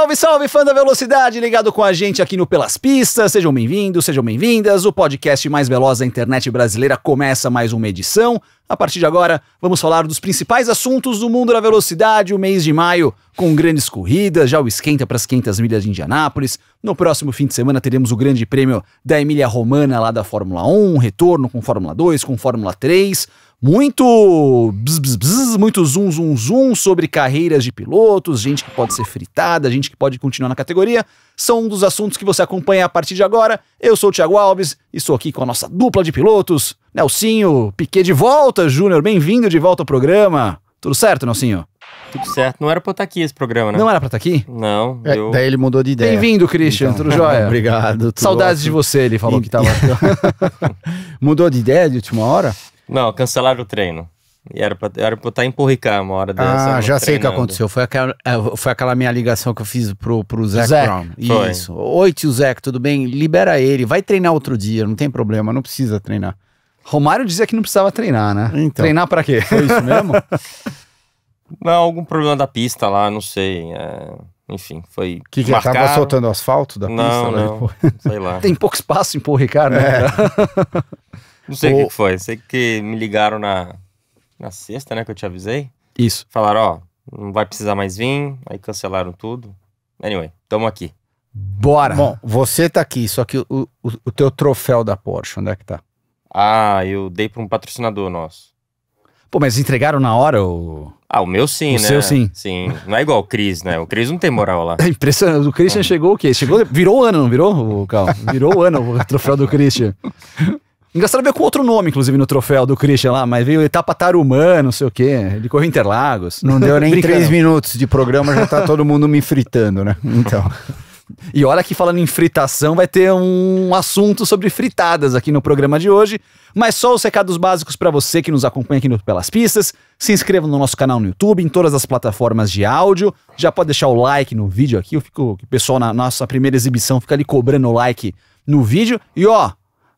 Salve, salve, fã da velocidade, ligado com a gente aqui no Pelas Pistas. Sejam bem-vindos, sejam bem-vindas. O podcast mais veloz da internet brasileira começa mais uma edição. A partir de agora, vamos falar dos principais assuntos do mundo da velocidade, o mês de maio, com grandes corridas, já o esquenta para as 500 milhas de Indianápolis. No próximo fim de semana teremos o grande prêmio da Emília Romana lá da Fórmula 1, retorno com Fórmula 2, com Fórmula 3 muito bzz, bzz, bzz, muito zoom zoom zoom sobre carreiras de pilotos, gente que pode ser fritada, gente que pode continuar na categoria, são um dos assuntos que você acompanha a partir de agora. Eu sou o Thiago Alves e estou aqui com a nossa dupla de pilotos, Nelsinho, Piquet de volta, Júnior, bem-vindo de volta ao programa. Tudo certo, Nelsinho? Tudo certo. Não era pra estar tá aqui esse programa, né? Não era pra estar tá aqui? Não. É, daí ele mudou de ideia. Bem-vindo, Christian. Então, tudo jóia? Obrigado. Tudo Saudades ótimo. de você, ele falou e... que tava. mudou de ideia de última hora? Não, cancelaram o treino. E era pra, era pra estar tá em Porricá uma hora dessa. Ah, já treinando. sei o que aconteceu. Foi aquela, é, foi aquela minha ligação que eu fiz pro, pro Zé Brown. Foi. Isso. Oi, tio Zé, tudo bem? Libera ele. Vai treinar outro dia, não tem problema, não precisa treinar. Romário dizia que não precisava treinar, né? Então, treinar para quê? Foi isso mesmo? não, algum problema da pista lá, não sei. É... Enfim, foi. que, já tava soltando asfalto da pista? Não, né? sei lá. Tem pouco espaço em Porricá, né? É. Não sei o que, que foi. Sei que me ligaram na, na sexta, né? Que eu te avisei. Isso. Falaram, ó, não vai precisar mais vir. Aí cancelaram tudo. Anyway, tamo aqui. Bora! Bom, você tá aqui, só que o, o, o teu troféu da Porsche, onde é que tá? Ah, eu dei pra um patrocinador nosso. Pô, mas entregaram na hora o. Ah, o meu sim, o né? O seu sim. Sim. Não é igual o Cris, né? O Cris não tem moral lá. É impressionante. O Christian é. chegou o quê? Chegou, virou o ano, não virou, Cal? Virou o ano o troféu do Christian. Engraçado ver com outro nome, inclusive, no troféu do Christian lá, mas veio etapa Tarumã, não sei o quê. Ele correu Interlagos. Não deu nem três minutos de programa, já tá todo mundo me fritando, né? Então. E olha que falando em fritação, vai ter um assunto sobre fritadas aqui no programa de hoje. Mas só os recados básicos para você que nos acompanha aqui no Pelas Pistas. Se inscreva no nosso canal no YouTube, em todas as plataformas de áudio. Já pode deixar o like no vídeo aqui. Eu fico, o pessoal na nossa primeira exibição fica ali cobrando o like no vídeo. E ó,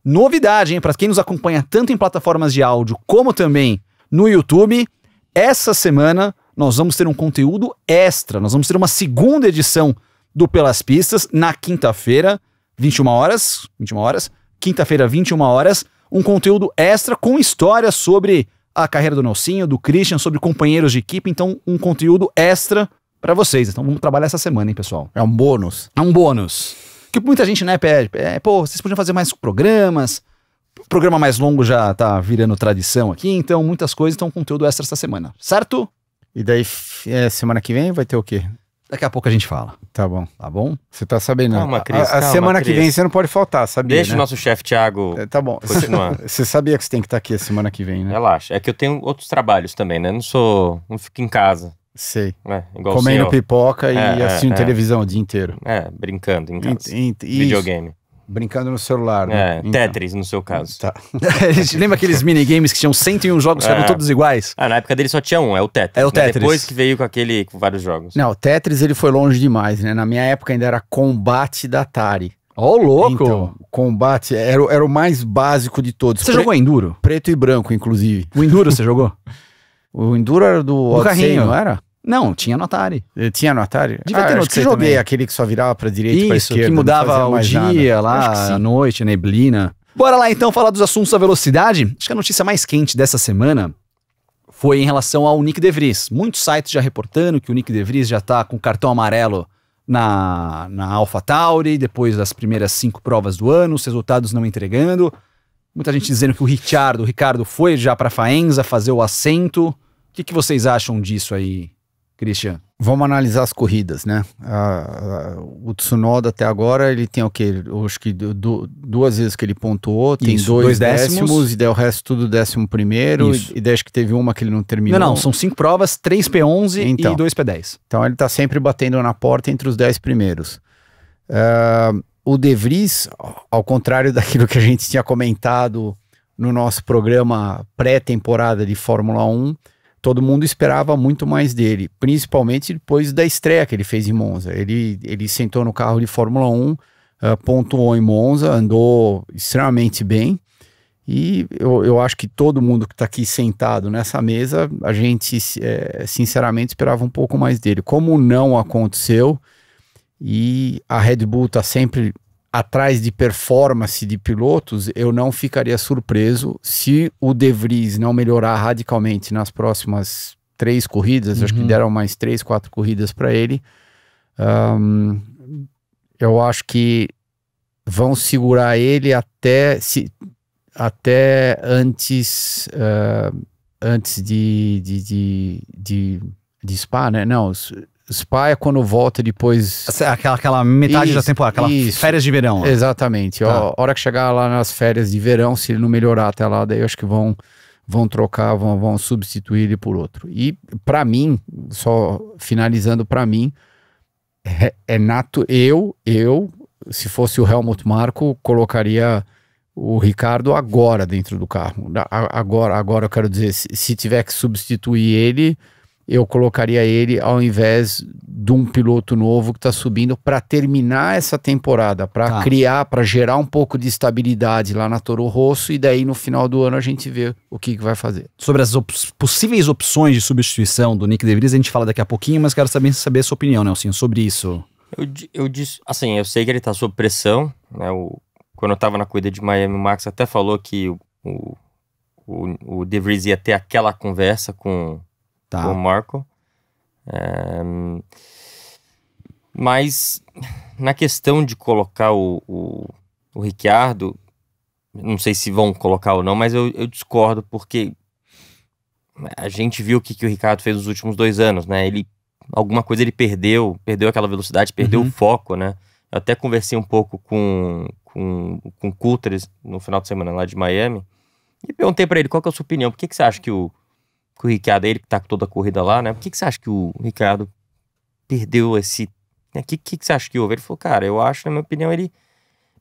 Novidade, hein, para quem nos acompanha tanto em plataformas de áudio como também no YouTube, essa semana nós vamos ter um conteúdo extra. Nós vamos ter uma segunda edição do Pelas Pistas na quinta-feira, 21 horas, 21 horas, quinta-feira 21 horas, um conteúdo extra com histórias sobre a carreira do Nelsinho, do Christian, sobre companheiros de equipe, então um conteúdo extra para vocês. Então vamos trabalhar essa semana, hein, pessoal. É um bônus. É um bônus. Que muita gente, né, pede, é, pô, vocês podiam fazer mais programas. O programa mais longo já tá virando tradição aqui, então muitas coisas estão com conteúdo extra essa semana, certo? E daí, é, semana que vem vai ter o quê? Daqui a pouco a gente fala. Tá bom. Tá bom? Você tá sabendo. Né? Calma, Cris. A, a calma, semana Cris. que vem você não pode faltar, sabia? Deixa né? o nosso chefe, Thiago. É, tá bom. Continuar. você sabia que você tem que estar tá aqui a semana que vem, né? Relaxa. É que eu tenho outros trabalhos também, né? Não sou. Não fico em casa. Sei. É, Comendo pipoca é, e é, assistindo é. televisão o dia inteiro. É, brincando em casa. In, in, Videogame. Brincando no celular, né? É, então. Tetris, no seu caso. Tá. Lembra aqueles minigames que tinham 101 jogos, que eram é. todos iguais? Ah, na época dele só tinha um, é o Tetris. É o né? Tetris. Depois que veio com aquele, com vários jogos. Não, o Tetris ele foi longe demais, né? Na minha época ainda era Combate da Atari. Ó, oh, louco! Então, combate era, era o mais básico de todos. Você Pre... jogou Enduro? Preto e branco, inclusive. O Enduro você jogou? O Enduro era do, do Odyssey, não era? Não, tinha no Atari. Eh, tinha no Atari? Devia ah, ter no joguei aquele que só virava pra direita e pra esquerda. que mudava o dia nada. lá, a noite, neblina. Bora lá então falar dos assuntos da velocidade. Acho que a notícia mais quente dessa semana foi em relação ao Nick DeVries. Muitos sites já reportando que o Nick DeVries já tá com cartão amarelo na, na AlphaTauri, depois das primeiras cinco provas do ano, os resultados não entregando. Muita gente dizendo que o Richard, o Ricardo foi já para Faenza fazer o assento o que, que vocês acham disso aí, Christian? Vamos analisar as corridas, né? A, a, o Tsunoda até agora, ele tem o quê? Acho que do, duas vezes que ele pontuou, tem Isso, dois, dois décimos, décimos, e daí o resto tudo décimo primeiro, Isso. e, e acho que teve uma que ele não terminou. Não, não, são cinco provas, três P11 então, e dois P10. Então ele tá sempre batendo na porta entre os dez primeiros. Uh, o De Vries, ao contrário daquilo que a gente tinha comentado no nosso programa pré-temporada de Fórmula 1, todo mundo esperava muito mais dele, principalmente depois da estreia que ele fez em Monza. Ele, ele sentou no carro de Fórmula 1, uh, ah, pontuou em Monza, andou extremamente bem. E eu, eu acho que todo mundo que está aqui sentado nessa mesa, a gente é, sinceramente esperava um pouco mais dele. Como não aconteceu, e a Red Bull está sempre atrás de performance de pilotos, eu não ficaria surpreso se o De Vries não melhorar radicalmente nas próximas três corridas, uhum. acho que uhum. deram mais três, quatro corridas para ele. Um, eu acho que vão segurar ele até se, até antes uh, antes de de, de de, de, Spa, né? Não, Spa é quando volta depois. É aquela, aquela metade isso, da temporada, aquelas isso. férias de verão. Lá. Né? Exatamente. Tá. Ó, hora que chegar lá nas férias de verão, se ele não melhorar até lá, daí eu acho que vão vão trocar, vão, vão substituir ele por outro. E para mim, só finalizando para mim, é, é nato. Eu, eu, se fosse o Helmut Marco, colocaria o Ricardo agora dentro do carro. Agora, agora eu quero dizer, se, se tiver que substituir ele, eu colocaria ele ao invés de um piloto novo que está subindo para terminar essa temporada, para tá. criar, para gerar um pouco de estabilidade lá na Toro Rosso e daí no final do ano a gente vê o que, que vai fazer. Sobre as op possíveis opções de substituição do Nick DeVries, a gente fala daqui a pouquinho, mas quero saber, saber a sua opinião, Nelson, sobre isso. Eu, eu disse, assim, eu sei que ele está sob pressão, né, o, quando eu estava na corrida de Miami, o Max até falou que o, o, o DeVries ia ter aquela conversa com tá. com o Marco. É, mas na questão de colocar o, o, o Ricciardo, não sei se vão colocar ou não, mas eu, eu discordo porque a gente viu o que, que o Ricardo fez nos últimos dois anos, né? Ele alguma coisa ele perdeu, perdeu aquela velocidade, perdeu uhum. o foco, né? Eu até conversei um pouco com com, com Coutras no final de semana lá de Miami e perguntei para ele qual que é a sua opinião, por que, que você acha que o que o Ricciardo, ele que tá com toda a corrida lá, né? Por que, que você acha que o Ricardo perdeu esse. Né? O né? que, que, que você acha que houve? Ele falou, cara, eu acho, na minha opinião, ele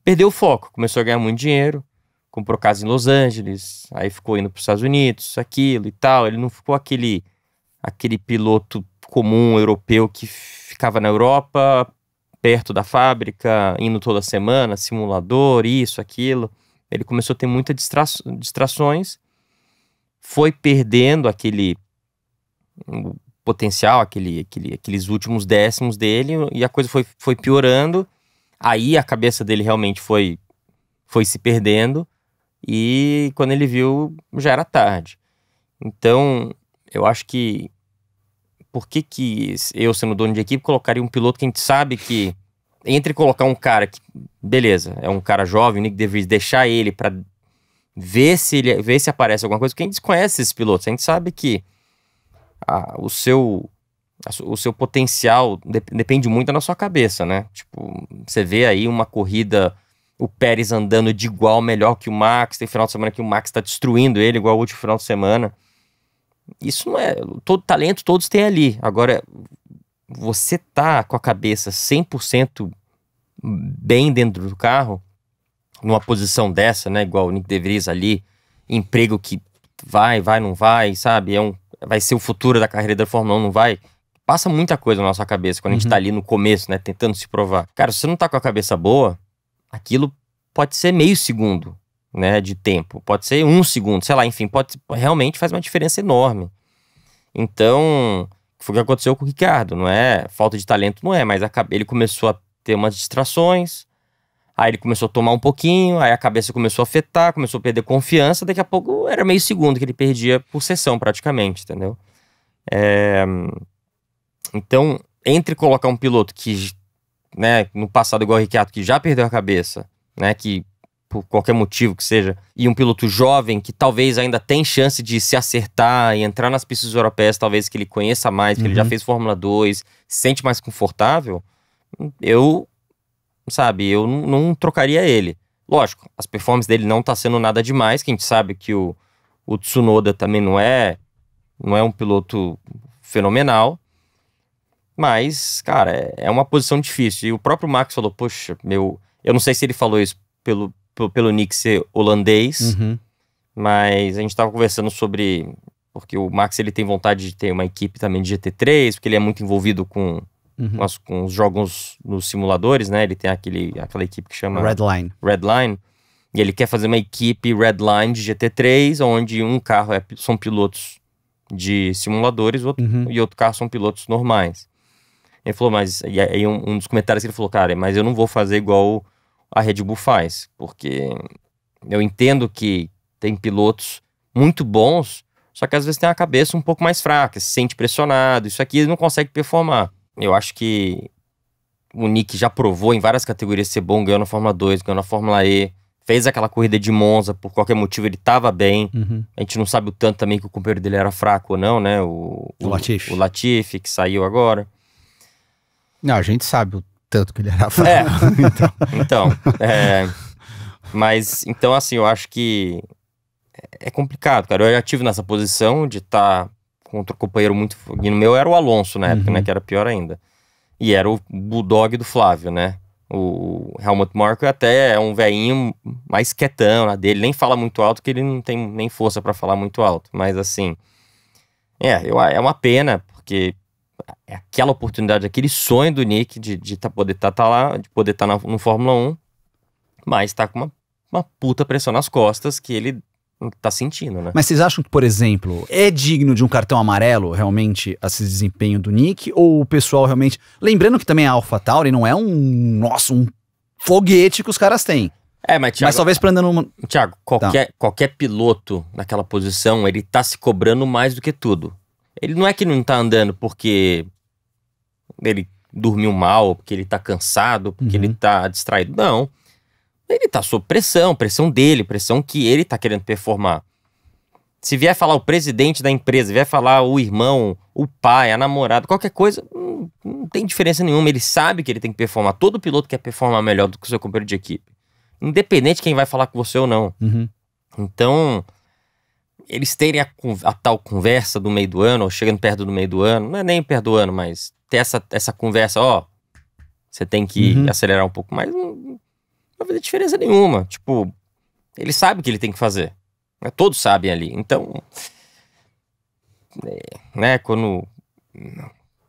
perdeu o foco, começou a ganhar muito dinheiro, comprou casa em Los Angeles, aí ficou indo para os Estados Unidos, aquilo e tal. Ele não ficou aquele, aquele piloto comum europeu que ficava na Europa, perto da fábrica, indo toda semana, simulador, isso, aquilo. Ele começou a ter muitas distra... distrações foi perdendo aquele potencial, aquele, aquele, aqueles últimos décimos dele, e a coisa foi, foi piorando. Aí a cabeça dele realmente foi, foi se perdendo, e quando ele viu, já era tarde. Então, eu acho que. Por que, que eu, sendo dono de equipe, colocaria um piloto que a gente sabe que. Entre colocar um cara que. Beleza, é um cara jovem, o Nick DeVries, deixar ele para ver se, ele, ver se aparece alguma coisa, porque a gente desconhece esses pilotos, a gente sabe que a, o seu o seu potencial depende muito da sua cabeça, né? Tipo, você vê aí uma corrida, o Pérez andando de igual melhor que o Max, tem final de semana que o Max está destruindo ele, igual o último final de semana. Isso não é. Todo talento todos têm ali. Agora, você tá com a cabeça 100% bem dentro do carro, numa posição dessa, né? Igual o Nick DeVries ali, emprego que vai, vai, não vai, sabe? É um, vai ser o futuro da carreira da Fórmula 1, não vai? Passa muita coisa na nossa cabeça quando uhum. a gente tá uhum. ali no começo, né? Tentando se provar. Cara, se você não tá com a cabeça boa, aquilo pode ser meio segundo, né? De tempo. Pode ser um segundo, sei lá, enfim, pode realmente faz uma diferença enorme. Então, foi o que aconteceu com o Ricardo, não é? Falta de talento não é, mas ele começou a ter umas distrações, Aí ele começou a tomar um pouquinho, aí a cabeça começou a afetar, começou a perder confiança. Daqui a pouco era meio segundo que ele perdia por sessão, praticamente, entendeu? É... Então, entre colocar um piloto que, né, no passado, igual o Ricciardo, que já perdeu a cabeça, né, que por qualquer motivo que seja, e um piloto jovem que talvez ainda tem chance de se acertar e entrar nas pistas europeias, talvez que ele conheça mais, que uhum. ele já uhum. fez Fórmula 2, se sente mais confortável, eu sabe? Eu não, trocaria ele. Lógico, as performances dele não tá sendo nada demais, que a gente sabe que o, o Tsunoda também não é, não é um piloto fenomenal. Mas, cara, é, é uma posição difícil. E o próprio Max falou, poxa, meu... Eu não sei se ele falou isso pelo, pelo, pelo Nick ser holandês, uhum. mas a gente tava conversando sobre... Porque o Max, ele tem vontade de ter uma equipe também de GT3, porque ele é muito envolvido com uhum. com os jogos nos simuladores, né? Ele tem aquele, aquela equipe que chama Redline. Redline. E ele quer fazer uma equipe Redline de GT3, onde um carro é, são pilotos de simuladores outro, uhum. e outro carro são pilotos normais. Ele falou, mas. E aí, um, um dos comentários que ele falou, cara, mas eu não vou fazer igual a Red Bull faz, porque eu entendo que tem pilotos muito bons, só que às vezes tem a cabeça um pouco mais fraca, se sente pressionado, isso aqui ele não consegue performar. Eu acho que o Nick já provou em várias categorias ser bom, ganhou na Fórmula 2, ganhou na Fórmula E, fez aquela corrida de Monza, por qualquer motivo ele estava bem. Uhum. A gente não sabe o tanto também que o companheiro dele era fraco ou não, né? O, o, o Latifi. O Latifi, que saiu agora. Não, a gente sabe o tanto que ele era fraco. É. então. então é, mas, então, assim, eu acho que é complicado, cara. Eu já tive nessa posição de estar tá com outro companheiro muito. E no meu era o Alonso na época, né, uhum. né? Que era pior ainda. E era o bulldog do Flávio, né? O Helmut Marko é até é um velhinho mais quietão na dele, nem fala muito alto, que ele não tem nem força para falar muito alto. Mas assim, é, eu, é uma pena, porque é aquela oportunidade, aquele sonho do Nick de, de tá, poder estar tá, tá lá, de poder estar tá no Fórmula 1, mas tá com uma, uma puta pressão nas costas que ele tá sentindo, né? Mas vocês acham que, por exemplo, é digno de um cartão amarelo realmente esse desempenho do Nick? Ou o pessoal realmente. Lembrando que também a AlphaTauri não é um. Nossa, um foguete que os caras têm. É, mas, Thiago, mas talvez para andar numa. Tiago, tá. qualquer, tá. qualquer piloto naquela posição, ele tá se cobrando mais do que tudo. Ele não é que não tá andando porque ele dormiu mal, porque ele tá cansado, porque uhum. ele tá distraído. Não ele tá sob pressão, pressão dele, pressão que ele tá querendo performar. Se vier falar o presidente da empresa, vier falar o irmão, o pai, a namorada, qualquer coisa, não, hum, não tem diferença nenhuma. Ele sabe que ele tem que performar. Todo piloto quer performar melhor do que o seu companheiro de equipe. Independente de quem vai falar com você ou não. Uhum. Então, eles terem a, a, tal conversa do meio do ano, ou chegando perto do meio do ano, não é nem perto do ano, mas ter essa, essa conversa, ó, você tem que uhum. acelerar um pouco mais, não, hum, vai fazer diferença nenhuma. Tipo, ele sabe o que ele tem que fazer. Né? Todos sabem ali. Então, é, né, quando,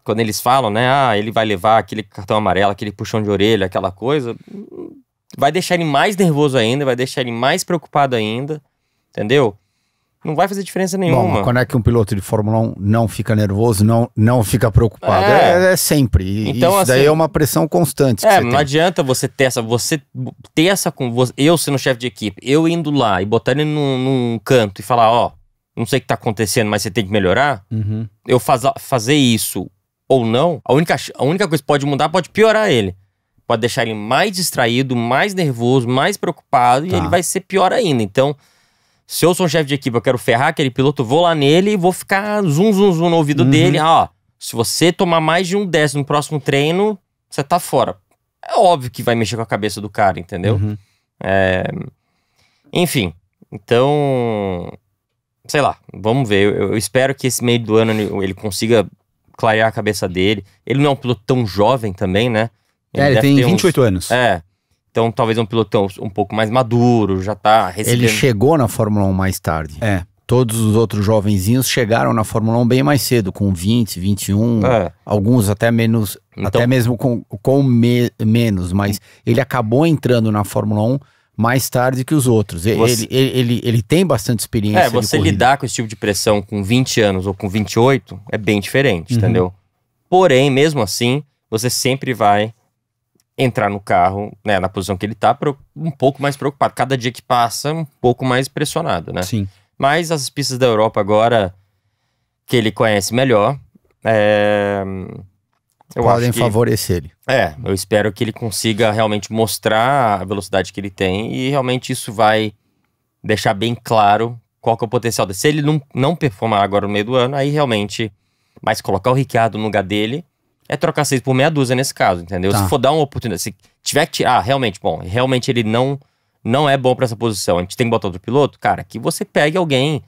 quando eles falam, né, ah, ele vai levar aquele cartão amarelo, aquele puxão de orelha, aquela coisa, vai deixar ele mais nervoso ainda, vai deixar ele mais preocupado ainda, entendeu? Não vai fazer diferença nenhuma. Bom, quando é que um piloto de Fórmula 1 não fica nervoso, não, não fica preocupado? É, é, é sempre. E então, isso assim, daí é uma pressão constante. É, não tem. adianta você ter essa. Você ter essa com Eu sendo chefe de equipe, eu indo lá e botando ele num, num canto e falar, ó, oh, não sei o que tá acontecendo, mas você tem que melhorar. Uhum. Eu faz, fazer isso ou não, a única, a única coisa que pode mudar pode piorar ele pode deixar ele mais distraído, mais nervoso, mais preocupado tá. e ele vai ser pior ainda. Então, se eu sou um chefe de equipe, eu quero ferrar aquele piloto, vou lá nele e vou ficar zum, zum, zum no ouvido uhum. dele. Ah, ó, se você tomar mais de um décimo no próximo treino, você tá fora. É óbvio que vai mexer com a cabeça do cara, entendeu? Uhum. É... Enfim, então. Sei lá, vamos ver. Eu, eu espero que esse meio do ano ele, consiga clarear a cabeça dele. Ele não é um piloto tão jovem também, né? Ele, é, ele tem 28 uns... anos. É. Então, talvez um pilotão um pouco mais maduro, já tá recebendo... Ele chegou na Fórmula 1 mais tarde. É. Todos os outros jovenzinhos chegaram na Fórmula 1 bem mais cedo, com 20, 21, é. alguns até menos, então... até mesmo com, com me, menos, mas ele acabou entrando na Fórmula 1 mais tarde que os outros. Ele, você... ele, ele, ele, tem bastante experiência. É, você lidar com esse tipo de pressão com 20 anos ou com 28 é bem diferente, uhum. entendeu? Porém, mesmo assim, você sempre vai entrar no carro, né, na posição que ele tá, um pouco mais preocupado. Cada dia que passa, um pouco mais pressionado, né? Sim. Mas as pistas da Europa agora, que ele conhece melhor, é... Eu podem que... favorecer ele. É, eu espero que ele consiga realmente mostrar a velocidade que ele tem e realmente isso vai deixar bem claro qual que é o potencial dele. Se ele não, não performar agora no meio do ano, aí realmente. Mas colocar o Ricciardo no lugar dele é trocar seis por meia dúzia nesse caso, entendeu? Tá. Se for dar uma oportunidade, se tiver que tirar, ah, realmente, bom, realmente ele não não é bom para essa posição, a gente tem que botar outro piloto, cara, que você pegue alguém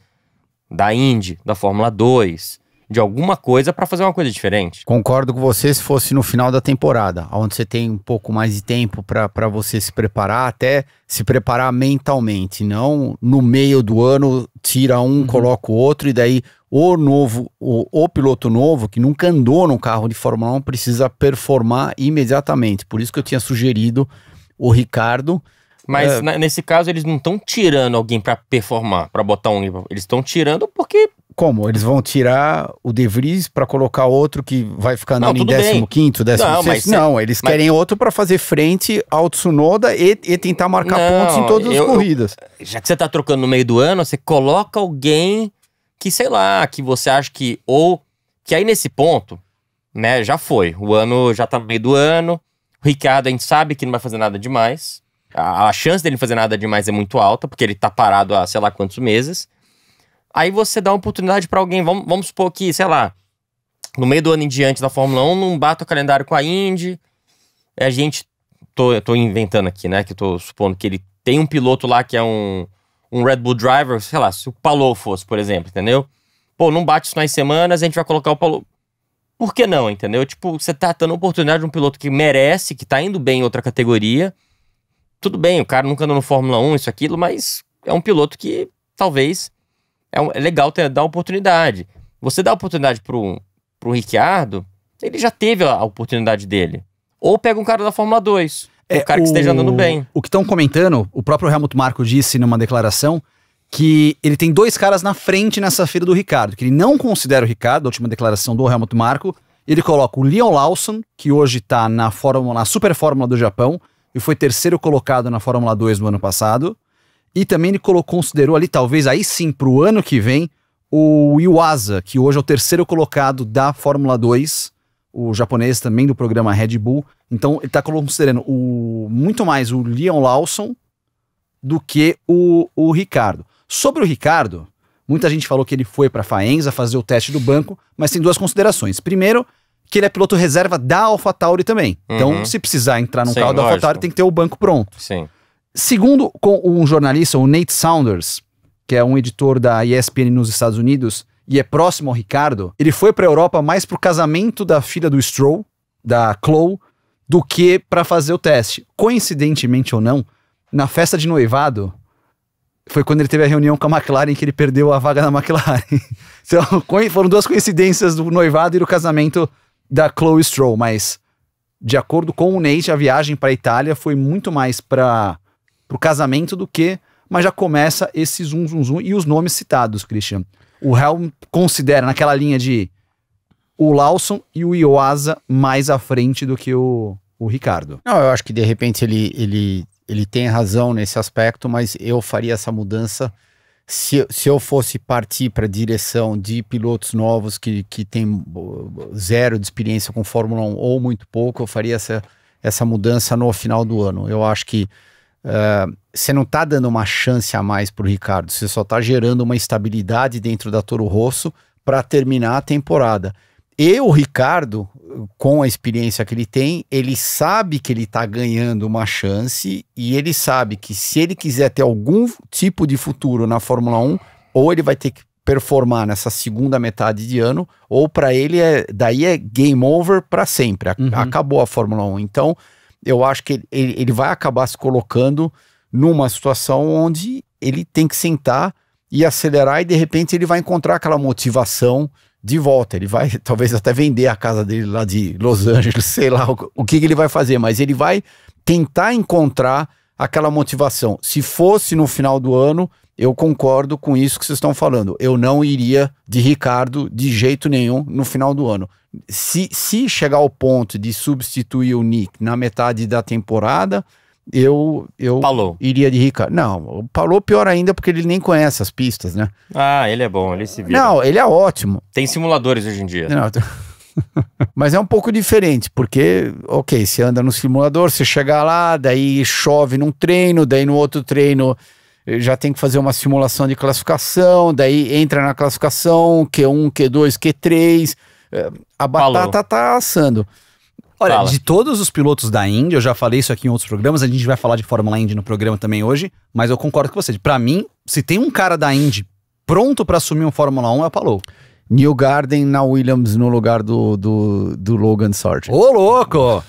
da Indy, da Fórmula 2, de alguma coisa para fazer uma coisa diferente. Concordo com você se fosse no final da temporada, onde você tem um pouco mais de tempo para você se preparar, até se preparar mentalmente, não no meio do ano tira um, uhum. coloca o outro e daí o novo, o, o, piloto novo que nunca andou num carro de Fórmula 1 precisa performar imediatamente. Por isso que eu tinha sugerido o Ricardo. Mas é, na, nesse caso eles não estão tirando alguém para performar, para botar um, eles estão tirando porque como? Eles vão tirar o De Vries para colocar outro que vai ficar andando não, em 15º, 16 Não, mas, não eles mas... querem outro para fazer frente ao Tsunoda e, e tentar marcar não, pontos em todas eu, as corridas. Eu, já que você está trocando no meio do ano, você coloca alguém que, sei lá, que você acha que. Ou que aí nesse ponto, né, já foi. O ano já tá no meio do ano. O Ricardo, a gente sabe que não vai fazer nada demais. A, a chance dele fazer nada demais é muito alta, porque ele tá parado há sei lá quantos meses. Aí você dá uma oportunidade para alguém. Vamos, vamos supor que, sei lá, no meio do ano em diante da Fórmula 1, não bata o calendário com a Indy. É, a gente. Tô, tô inventando aqui, né? Que eu tô supondo que ele tem um piloto lá que é um um Red Bull driver, sei lá, se o Palou fosse, por exemplo, entendeu? Pô, não bate isso nas semanas, a gente vai colocar o Palou. Por que não, entendeu? Tipo, você tá dando oportunidade de um piloto que merece, que tá indo bem em outra categoria. Tudo bem, o cara nunca andou no Fórmula 1, isso, aquilo, mas é um piloto que talvez é, um, é legal ter, dar oportunidade. Você dá oportunidade pro, pro Ricciardo, ele já teve a oportunidade dele. Ou pega um cara da Fórmula 2. É, o cara que esteja andando bem. O que estão comentando, o próprio Helmut Marko disse numa declaração que ele tem dois caras na frente nessa feira do Ricardo, que ele não considera o Ricardo, a última declaração do Helmut Marko. Ele coloca o Leon Lawson, que hoje está na Fórmula, na Super Fórmula do Japão, e foi terceiro colocado na Fórmula 2 no ano passado. E também ele colocou, considerou ali, talvez aí sim, para o ano que vem, o Iwasa, que hoje é o terceiro colocado da Fórmula 2, o japonês também do programa Red Bull, então ele tá considerando o, muito mais o Leon Lawson do que o, o Ricardo. Sobre o Ricardo, muita gente falou que ele foi para Faenza fazer o teste do banco, mas tem duas considerações. Primeiro, que ele é piloto reserva da AlphaTauri também. Então, uhum. Então, se precisar entrar no carro da AlphaTauri, tem que ter o banco pronto. Sim. Segundo com um jornalista, o Nate Saunders, que é um editor da ESPN nos Estados Unidos e é próximo ao Ricardo, ele foi para a Europa mais pro casamento da filha do Stroll, da Chloe, do que para fazer o teste. Coincidentemente ou não, na festa de noivado foi quando ele teve a reunião com a McLaren que ele perdeu a vaga na McLaren. então, foram duas coincidências do noivado e do casamento da Chloe Stroll, mas de acordo com o Nate, a viagem para a Itália foi muito mais para o casamento do que. Mas já começa esse zoom, zoom, zoom e os nomes citados, Christian. O Helm considera naquela linha de o Lawson e o Ioasa mais à frente do que o, o Ricardo. Não, eu acho que de repente ele, ele, ele tem razão nesse aspecto, mas eu faria essa mudança se, se eu fosse partir para a direção de pilotos novos que, que tem zero de experiência com Fórmula 1 ou muito pouco, eu faria essa, essa mudança no final do ano. Eu acho que eh, você uh, não está dando uma chance a mais para o Ricardo, você só está gerando uma estabilidade dentro da Toro Rosso para terminar a temporada. E o Ricardo, com a experiência que ele tem, ele sabe que ele está ganhando uma chance e ele sabe que se ele quiser ter algum tipo de futuro na Fórmula 1, ou ele vai ter que performar nessa segunda metade de ano, ou para ele é daí é game over para sempre. Uhum. Acabou a Fórmula 1. Então, eu acho que ele, ele vai acabar se colocando numa situação onde ele tem que sentar e acelerar e de repente ele vai encontrar aquela motivação de volta. Ele vai talvez até vender a casa dele lá de Los Angeles, sei lá o, o que, que ele vai fazer, mas ele vai tentar encontrar aquela motivação. Se fosse no final do ano, eu concordo com isso que vocês estão falando. Eu não iria de Ricardo de jeito nenhum no final do ano. Se, se chegar ao ponto de substituir o Nick na metade da temporada, eu eu iria de Ricardo. Não, o Palou pior ainda porque ele nem conhece as pistas, né? Ah, ele é bom, ele se vira. Não, ele é ótimo. Tem simuladores hoje em dia. Não, Mas é um pouco diferente, porque, ok, você anda no simulador, você chega lá, daí chove num treino, daí no outro treino eh, já tem que fazer uma simulação de classificação, daí entra na classificação Q1, Q2, Q3, a batata Falou. tá assando. Olha, Fala. de todos os pilotos da Indy, eu já falei isso aqui em outros programas, a gente vai falar de Fórmula Indy no programa também hoje, mas eu concordo com você. Para mim, se tem um cara da Indy pronto para assumir um Fórmula 1, é o Palou. New Garden na Williams no lugar do, do, do Logan Sargent. Ô, louco!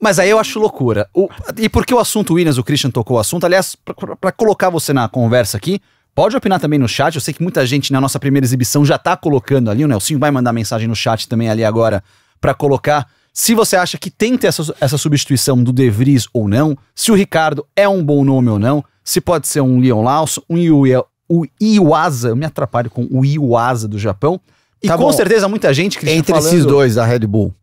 Mas aí eu acho loucura. O, e porque o assunto Williams, o Christian tocou o assunto, aliás, para colocar você na conversa aqui, pode opinar também no chat. Eu sei que muita gente na nossa primeira exibição já tá colocando ali, o Nelsinho vai mandar mensagem no chat também ali agora para colocar se você acha que tem que ter essa, essa substituição do De Vries ou não, se o Ricardo é um bom nome ou não, se pode ser um Leon Lawson, um o Iwasa, eu me atrapalho com o Iwasa do Japão. E tá com bom. certeza muita gente que Entre tá falando, esses dois da Red Bull.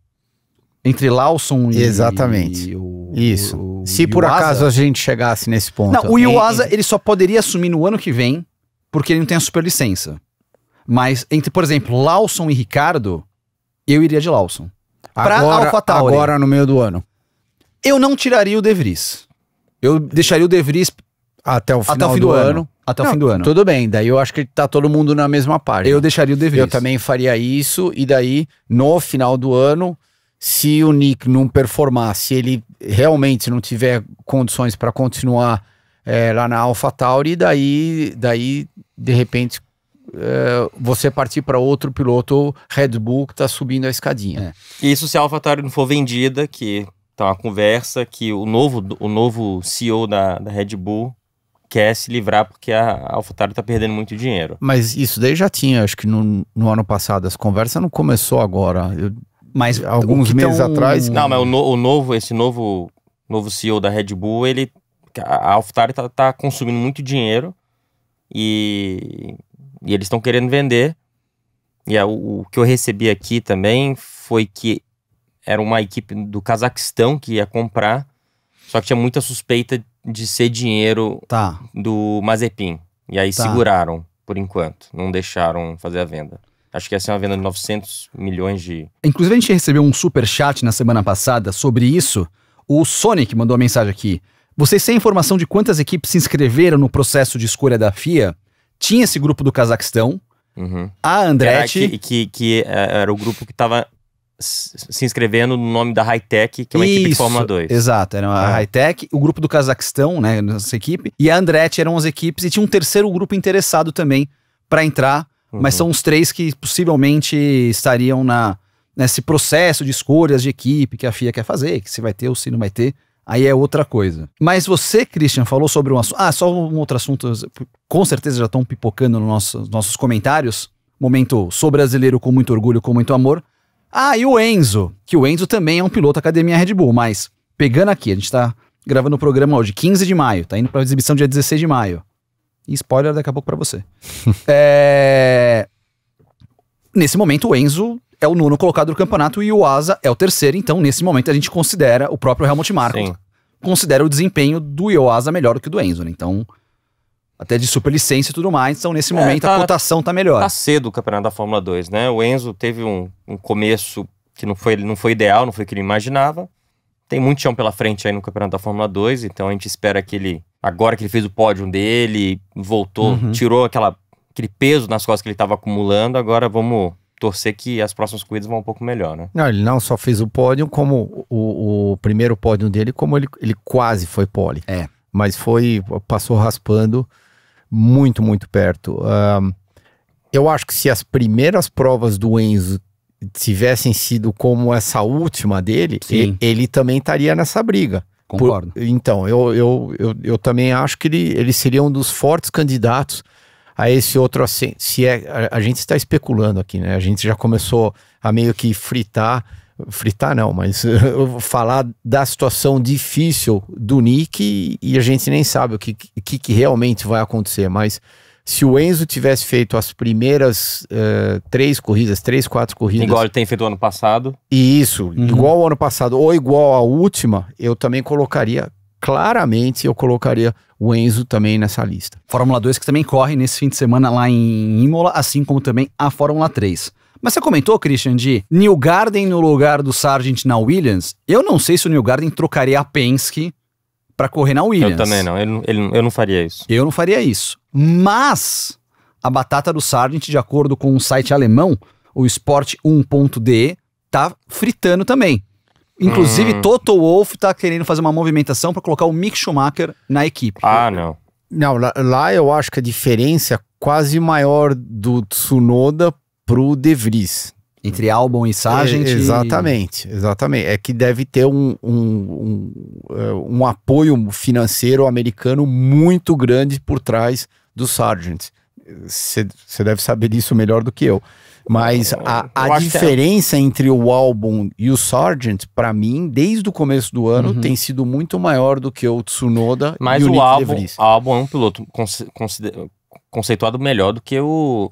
Entre Lawson e. Exatamente. E o, Isso. O, o, se por Iwasa, acaso a gente chegasse nesse ponto. Não, o Iwasa, é, ele só poderia assumir no ano que vem, porque ele não tem a superlicença. Mas entre, por exemplo, Lawson e Ricardo, eu iria de Lawson para AlphaTauri. Agora no meio do ano. Eu não tiraria o De Vries. Eu deixaria o De Vries até o final até o fim do, do ano. ano. Até não, o fim do ano. Tudo bem, daí eu acho que tá todo mundo na mesma página. Eu deixaria o De Vries. Eu também faria isso, e daí, no final do ano, se o Nick não performar, se ele realmente não tiver condições para continuar é, lá na AlphaTauri, daí, daí, de repente, é, você partir para outro piloto Red Bull que está subindo a escadinha. Né? Isso se a AlphaTauri não for vendida, que tá uma conversa que o novo, o novo CEO da, da Red Bull quer se livrar porque a AlphaTauri está perdendo muito dinheiro. Mas isso daí já tinha, acho que no, no ano passado. As conversas não começou agora. Eu, mas alguns meses tão... atrás. Não, mas o, no, o, novo, esse novo, novo CEO da Red Bull, ele a AlphaTauri está tá consumindo muito dinheiro e e eles estão querendo vender. E o, o que eu recebi aqui também foi que era uma equipe do Cazaquistão que ia comprar, só que tinha muita suspeita de ser dinheiro tá. do Mazepin. E aí tá. seguraram, por enquanto. Não deixaram fazer a venda. Acho que ia ser uma venda de 900 milhões de. Inclusive, a gente recebeu um super chat na semana passada sobre isso. O Sonic mandou a mensagem aqui. Vocês têm informação de quantas equipes se inscreveram no processo de escolha da FIA? tinha esse grupo do Cazaquistão. Uhum. A Andretti. Que era, que, que, que é, era o grupo que estava se inscrevendo no nome da Hightech, que é uma Isso, equipe de Fórmula 2. Exato, era a ah. Hightech, o grupo do Cazaquistão, né, nessa equipe, e a Andretti eram as equipes, e tinha um terceiro grupo interessado também para entrar, uhum. mas são os três que possivelmente estariam na nesse processo de escolhas de equipe que a FIA quer fazer, que se vai ter ou se não vai ter aí é outra coisa. Mas você, Christian, falou sobre um assunto. Ah, só um outro assunto, com certeza já estão pipocando nos nossos, nossos comentários. Momento, sou brasileiro com muito orgulho, com muito amor. Ah, e o Enzo, que o Enzo também é um piloto da Academia Red Bull, mas pegando aqui, a gente está gravando o programa hoje, 15 de maio, tá indo para a exibição dia 16 de maio. E spoiler daqui a pouco para você. é... Nesse momento, o Enzo é o nono colocado do campeonato e o Asa é o terceiro. Então, nesse momento, a gente considera o próprio Helmut Marko. Considera o desempenho do Ioasa melhor do que o do Enzo, né? Então, até de superlicença e tudo mais. Então, nesse é, momento, tá, a cotação tá melhor. Tá cedo o campeonato da Fórmula 2, né? O Enzo teve um, um começo que não foi, não foi ideal, não foi o que ele imaginava. Tem muito chão pela frente aí no campeonato da Fórmula 2, então a gente espera que ele, agora que ele fez o pódio dele, voltou, uhum. tirou aquela, aquele peso nas costas que ele estava acumulando, agora vamos torcer que as próximas corridas vão um pouco melhor, né? Não, ele não só fez o pódio, como o, o primeiro pódio dele, como ele, ele quase foi pole. É. Mas foi, passou raspando muito, muito perto. eu acho que se as primeiras provas do Enzo tivessem sido como essa última dele, ele, ele, também estaria nessa briga. Concordo. Por, então, eu, eu, eu, eu também acho que ele, ele seria um dos fortes candidatos a esse outro assento. Se é, a, a gente está especulando aqui, né? A gente já começou a meio que fritar fritar não, mas falar da situação difícil do Nick e a gente nem sabe o que, que, que realmente vai acontecer, mas se o Enzo tivesse feito as primeiras uh, três corridas, três, quatro corridas... Igual ele tem feito ano passado. E isso, uhum. igual o ano passado ou igual a última, eu também colocaria, claramente eu colocaria o Enzo também nessa lista. Fórmula 2 que também corre nesse fim de semana lá em Imola, assim como também a Fórmula 3. Mas você comentou, Christian, de Neil Garden no lugar do Sargent na Williams. Eu não sei se o Neil Garden trocaria a Penske para correr na Williams. Eu também não, ele, ele, eu não faria isso. Eu não faria isso. Mas a batata do Sargent, de acordo com um site alemão, o Sport1.de, tá fritando também. Inclusive, hum. Toto Wolff tá querendo fazer uma movimentação para colocar o Mick Schumacher na equipe. Ah, não. Não, lá, lá, eu acho que a diferença é quase maior do Tsunoda pro De Vries. Entre Albon e Sargent. É, exatamente, exatamente. É que deve ter um, um, um, é, um apoio financeiro americano muito grande por trás do Sargent. Você deve saber disso melhor do que eu. Mas a, a diferença é... entre o álbum e o Sargent, para mim, desde o começo do ano, uhum. tem sido muito maior do que o Tsunoda Mas e o, o Nick álbum, o álbum é um piloto conce, conce, conceituado melhor do que o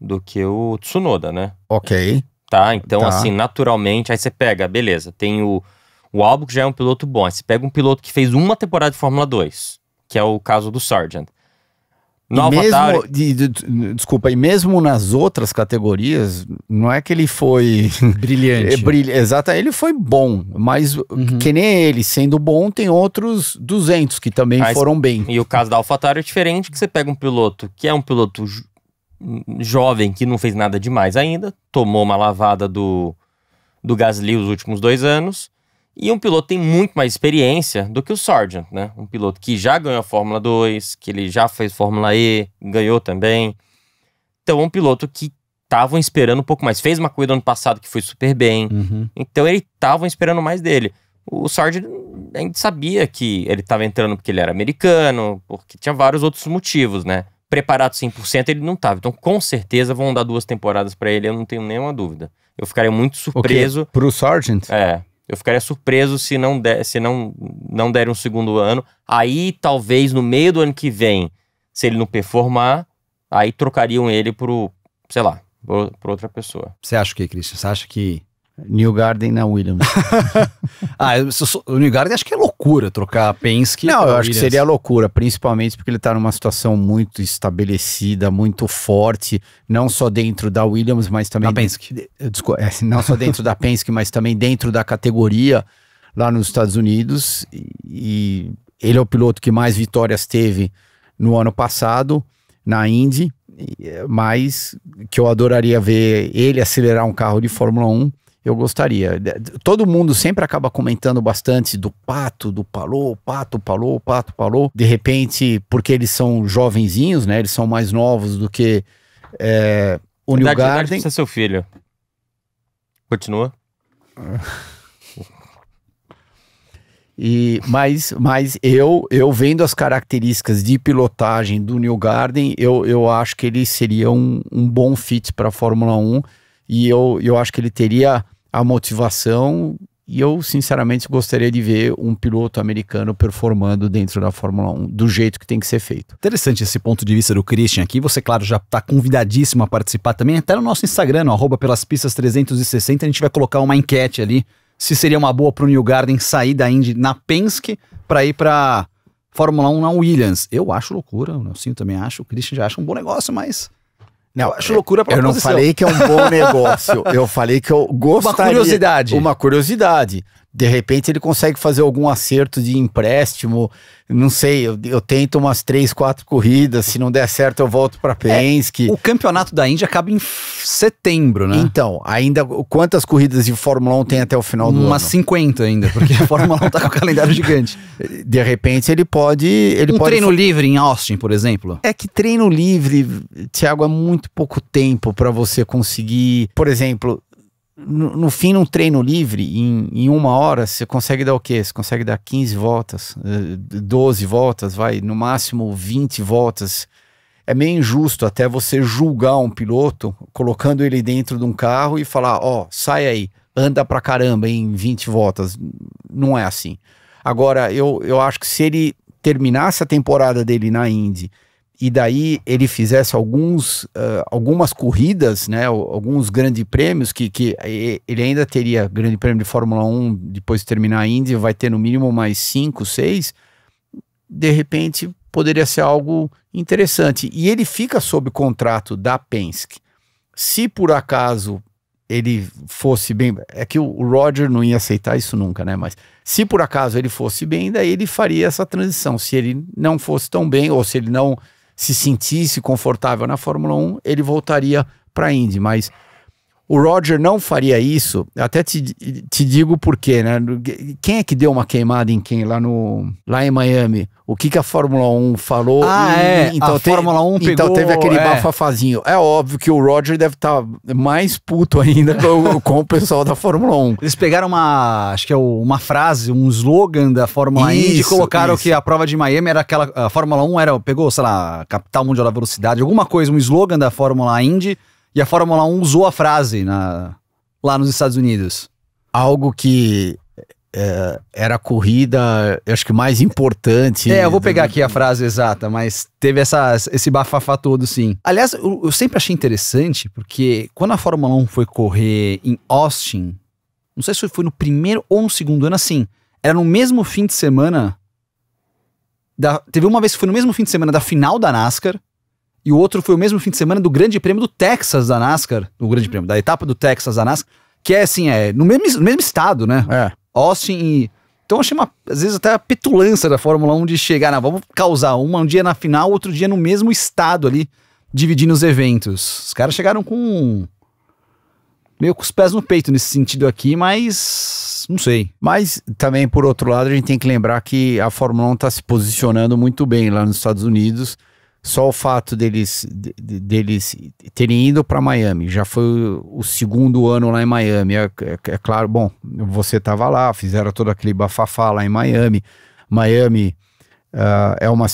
do que o Tsunoda, né? Ok. Tá, então tá. assim, naturalmente, aí você pega, beleza, tem o, o álbum que já é um piloto bom, aí você pega um piloto que fez uma temporada de Fórmula 2, que é o caso do Sargent. Nova e mesmo, de, de, desculpa, e mesmo nas outras categorias, não é que ele foi. Brilhante. É, Brilh... Exato, ele foi bom, mas uhum. que nem ele, sendo bom, tem outros 200 que também mas, foram bem. E o caso da AlphaTauri é diferente, que você pega um piloto que é um piloto jo... jovem, que não fez nada demais ainda, tomou uma lavada do, do Gasly os últimos dois anos, e um piloto tem muito mais experiência do que o Sargent, né? Um piloto que já ganhou a Fórmula 2, que ele já fez Fórmula E, ganhou também. Então, é um piloto que estavam esperando um pouco mais. Fez uma corrida ano passado que foi super bem. Uhum. Então, eles estavam esperando mais dele. O Sargent, a gente sabia que ele estava entrando porque ele era americano, porque tinha vários outros motivos, né? Preparado 100% ele não estava. Então, com certeza, vão dar duas temporadas para ele, eu não tenho nenhuma dúvida. Eu ficaria muito surpreso. O Pro Sargent? É. Eu ficaria surpreso se não der, se não, não der um segundo ano. Aí, talvez, no meio do ano que vem, se ele não performar, aí trocariam ele pro, sei lá, por outra pessoa. Você acha o que, Cristian? Você acha que New Garden na Williams. ah, o New Garden acho que é loucura trocar a Penske. Não, eu Williams. acho que seria loucura, principalmente porque ele está numa situação muito estabelecida, muito forte, não só dentro da Williams, mas também. Da Penske. É, não só dentro da Penske, mas também dentro da categoria lá nos Estados Unidos. E, ele é o piloto que mais vitórias teve no ano passado na Indy, mas que eu adoraria ver ele acelerar um carro de Fórmula 1 eu gostaria. Todo mundo sempre acaba comentando bastante do Pato, do Palô, Pato, Palô, Pato, Palô. De repente, porque eles são jovenzinhos, né? Eles são mais novos do que é, o New Garden. Você é seu filho. Continua. E, mas mas eu, eu vendo as características de pilotagem do New Garden, eu, eu acho que ele seria um, um bom fit para a Fórmula 1 e eu, eu acho que ele teria a motivação. E eu, sinceramente, gostaria de ver um piloto americano performando dentro da Fórmula 1 do jeito que tem que ser feito. Interessante esse ponto de vista do Christian aqui. Você, claro, já está convidadíssimo a participar também, até no nosso Instagram, no pelas pistas 360. A gente vai colocar uma enquete ali se seria uma boa para o New Garden sair da Indy na Penske para ir para Fórmula 1 na Williams. Eu acho loucura, o Nelson também acho o Christian já acha um bom negócio, mas não, acho loucura pra Eu não falei que é um bom negócio. eu falei que eu gostaria. Uma curiosidade. Uma curiosidade de repente ele consegue fazer algum acerto de empréstimo, não sei, eu, eu tento umas três, quatro corridas, se não der certo eu volto para é, Penske. É, o campeonato da Índia acaba em setembro, né? Então, ainda quantas corridas de Fórmula 1 tem até o final do ano? Umas 50 ainda, porque a Fórmula 1 tá com o calendário gigante. De repente ele pode, ele um pode treino livre em Austin, por exemplo. É que treino livre, Thiago, é muito pouco tempo para você conseguir, por exemplo, no, no, fim, num treino livre, em, em, uma hora, você consegue dar o quê? Você consegue dar 15 voltas, 12 eh, voltas, vai, no máximo 20 voltas. É meio injusto até você julgar um piloto colocando ele dentro de um carro e falar: ó, oh, sai aí, anda pra caramba em 20 voltas. Não é assim. Agora, eu, eu acho que se ele terminasse a temporada dele na Indy e daí ele fizesse alguns, uh, algumas corridas, né, alguns grandes prêmios, que, que ele ainda teria grande prêmio de Fórmula 1, depois de terminar a Índia, vai ter no mínimo mais 5, 6, de repente poderia ser algo interessante. E ele fica sob contrato da Penske. Se por acaso ele fosse bem, é que o Roger não ia aceitar isso nunca, né? Mas se por acaso ele fosse bem, daí ele faria essa transição. Se ele não fosse tão bem, ou se ele não se sentisse confortável na Fórmula 1, ele voltaria para a Indy, mas o Roger não faria isso, até te, te digo por quê, né? Quem é que deu uma queimada em quem lá no lá em Miami? O que que a Fórmula 1 falou? Ah, e, é. Então a te, Fórmula 1 então pegou, Então teve aquele é. bafafazinho. É óbvio que o Roger deve estar tá mais puto ainda com, com, o pessoal da Fórmula 1. Eles pegaram uma, acho que é uma frase, um slogan da Fórmula Indy. 1 e colocaram isso. que a prova de Miami era aquela a Fórmula 1 era, pegou, sei lá, capital mundial da velocidade, alguma coisa, um slogan da Fórmula Indy e a Fórmula 1 usou a frase na, lá nos Estados Unidos. Algo que é, era a corrida, acho que mais importante. É, eu vou pegar aqui a frase exata, mas teve essa, esse bafafá todo, sim. Aliás, eu, eu sempre achei interessante, porque quando a Fórmula 1 foi correr em Austin, não sei se foi no primeiro ou no segundo ano, assim, era no mesmo fim de semana. Da, teve uma vez que foi no mesmo fim de semana da final da NASCAR e o outro foi o mesmo fim de semana do Grande Prêmio do Texas da NASCAR, do Grande Prêmio, da etapa do Texas da NASCAR, que é assim, é no mesmo, no mesmo estado, né? É. Austin e. Então achei uma, às vezes até a petulância da Fórmula 1 de chegar, na, vamos causar uma um dia na final, outro dia no mesmo estado ali, dividindo os eventos. Os caras chegaram com meio com os pés no peito nesse sentido aqui, mas não sei. Mas também, por outro lado, a gente tem que lembrar que a Fórmula 1 está se posicionando muito bem lá nos Estados Unidos só o fato deles, deles terem ido para Miami, já foi o segundo ano lá em Miami. É, é, é claro, bom, você estava lá, fizeram todo aquele bafafá lá em Miami. Miami uh, é, uma,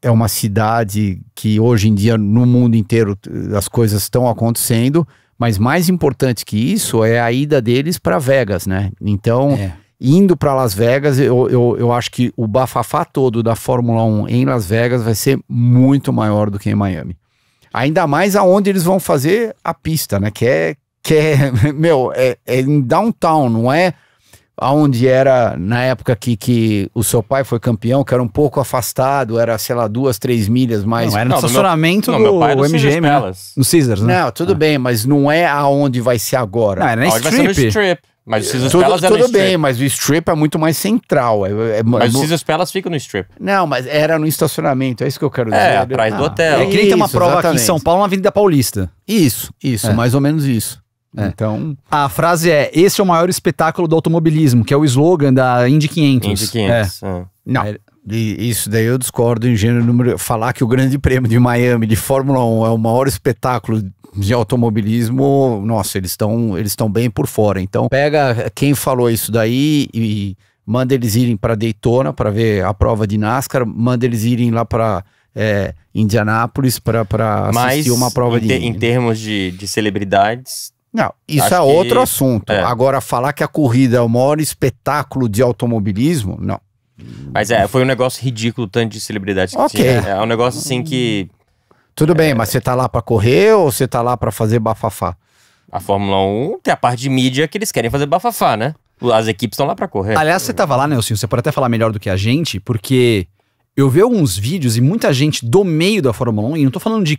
é uma cidade que hoje em dia no mundo inteiro as coisas estão acontecendo, mas mais importante que isso é a ida deles para Vegas, né? Então. É indo para Las Vegas, eu, eu, eu, acho que o bafafá todo da Fórmula 1 em Las Vegas vai ser muito maior do que em Miami. Ainda mais aonde eles vão fazer a pista, né? Que é, que é meu, é, é em downtown, não é aonde era na época que, que o seu pai foi campeão, que era um pouco afastado, era, sei lá, duas, três milhas mais. Não, era no não, estacionamento do, meu, meu MGM, né? No Caesars, né? Não, tudo ah. bem, mas não é aonde vai ser agora. Não, era na Strip. Mas o é. Caesar's tudo, Palace era é Tudo strip. bem, mas o Strip é muito mais central. É, é, é mas no... o Caesar's Palace fica no Strip. Não, mas era no estacionamento, é isso que eu quero dizer. É, atrás ah, do hotel. É que nem tem uma prova exatamente. aqui em São Paulo na Avenida Paulista. Isso, isso, é. mais ou menos isso. Então... A frase é, esse é o maior espetáculo do automobilismo, que é o slogan da Indy 500. Indy 500, Não, isso daí eu discordo em gênero número. Falar que o Grande Prêmio de Miami de Fórmula 1 é o maior espetáculo de automobilismo, nossa, eles estão eles estão bem por fora. Então, pega quem falou isso daí e manda eles irem para Daytona para ver a prova de NASCAR, manda eles irem lá para é, Indianápolis para assistir uma prova em de. Te, em termos de, de celebridades. Não, isso é outro que... assunto. É. Agora, falar que a corrida é o maior espetáculo de automobilismo, não. Mas é, foi um negócio ridículo, tanto de celebridades okay. que tinha. É um negócio assim hum. que tudo bem, é. mas você tá lá para correr ou você tá lá para fazer bafafá? A Fórmula 1 tem a parte de mídia que eles querem fazer bafafá, né? As equipes estão lá para correr. Aliás, você tava lá, Nelson, você pode até falar melhor do que a gente, porque eu vi alguns vídeos e muita gente do meio da Fórmula 1, e não tô falando de,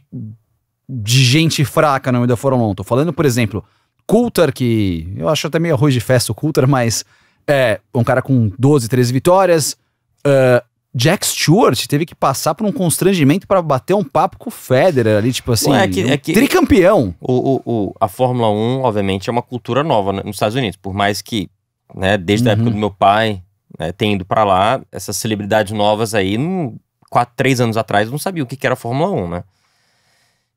de gente fraca no meio da Fórmula 1, tô falando, por exemplo, Coulter, que eu acho até meio arroz de festa o Coulter, mas é um cara com 12, 13 vitórias, uh, Jack Stewart teve que passar por um constrangimento para bater um papo com o Federer ali, tipo assim, Ué, é que, é que, tricampeão. O, o, o, a Fórmula 1, obviamente, é uma cultura nova né, nos Estados Unidos, por mais que, né, desde uhum. a época do uhum. meu pai, né, tenha ido para lá, essas celebridades novas aí, hum, quatro, três anos atrás, não sabia o que, que era a Fórmula 1, né?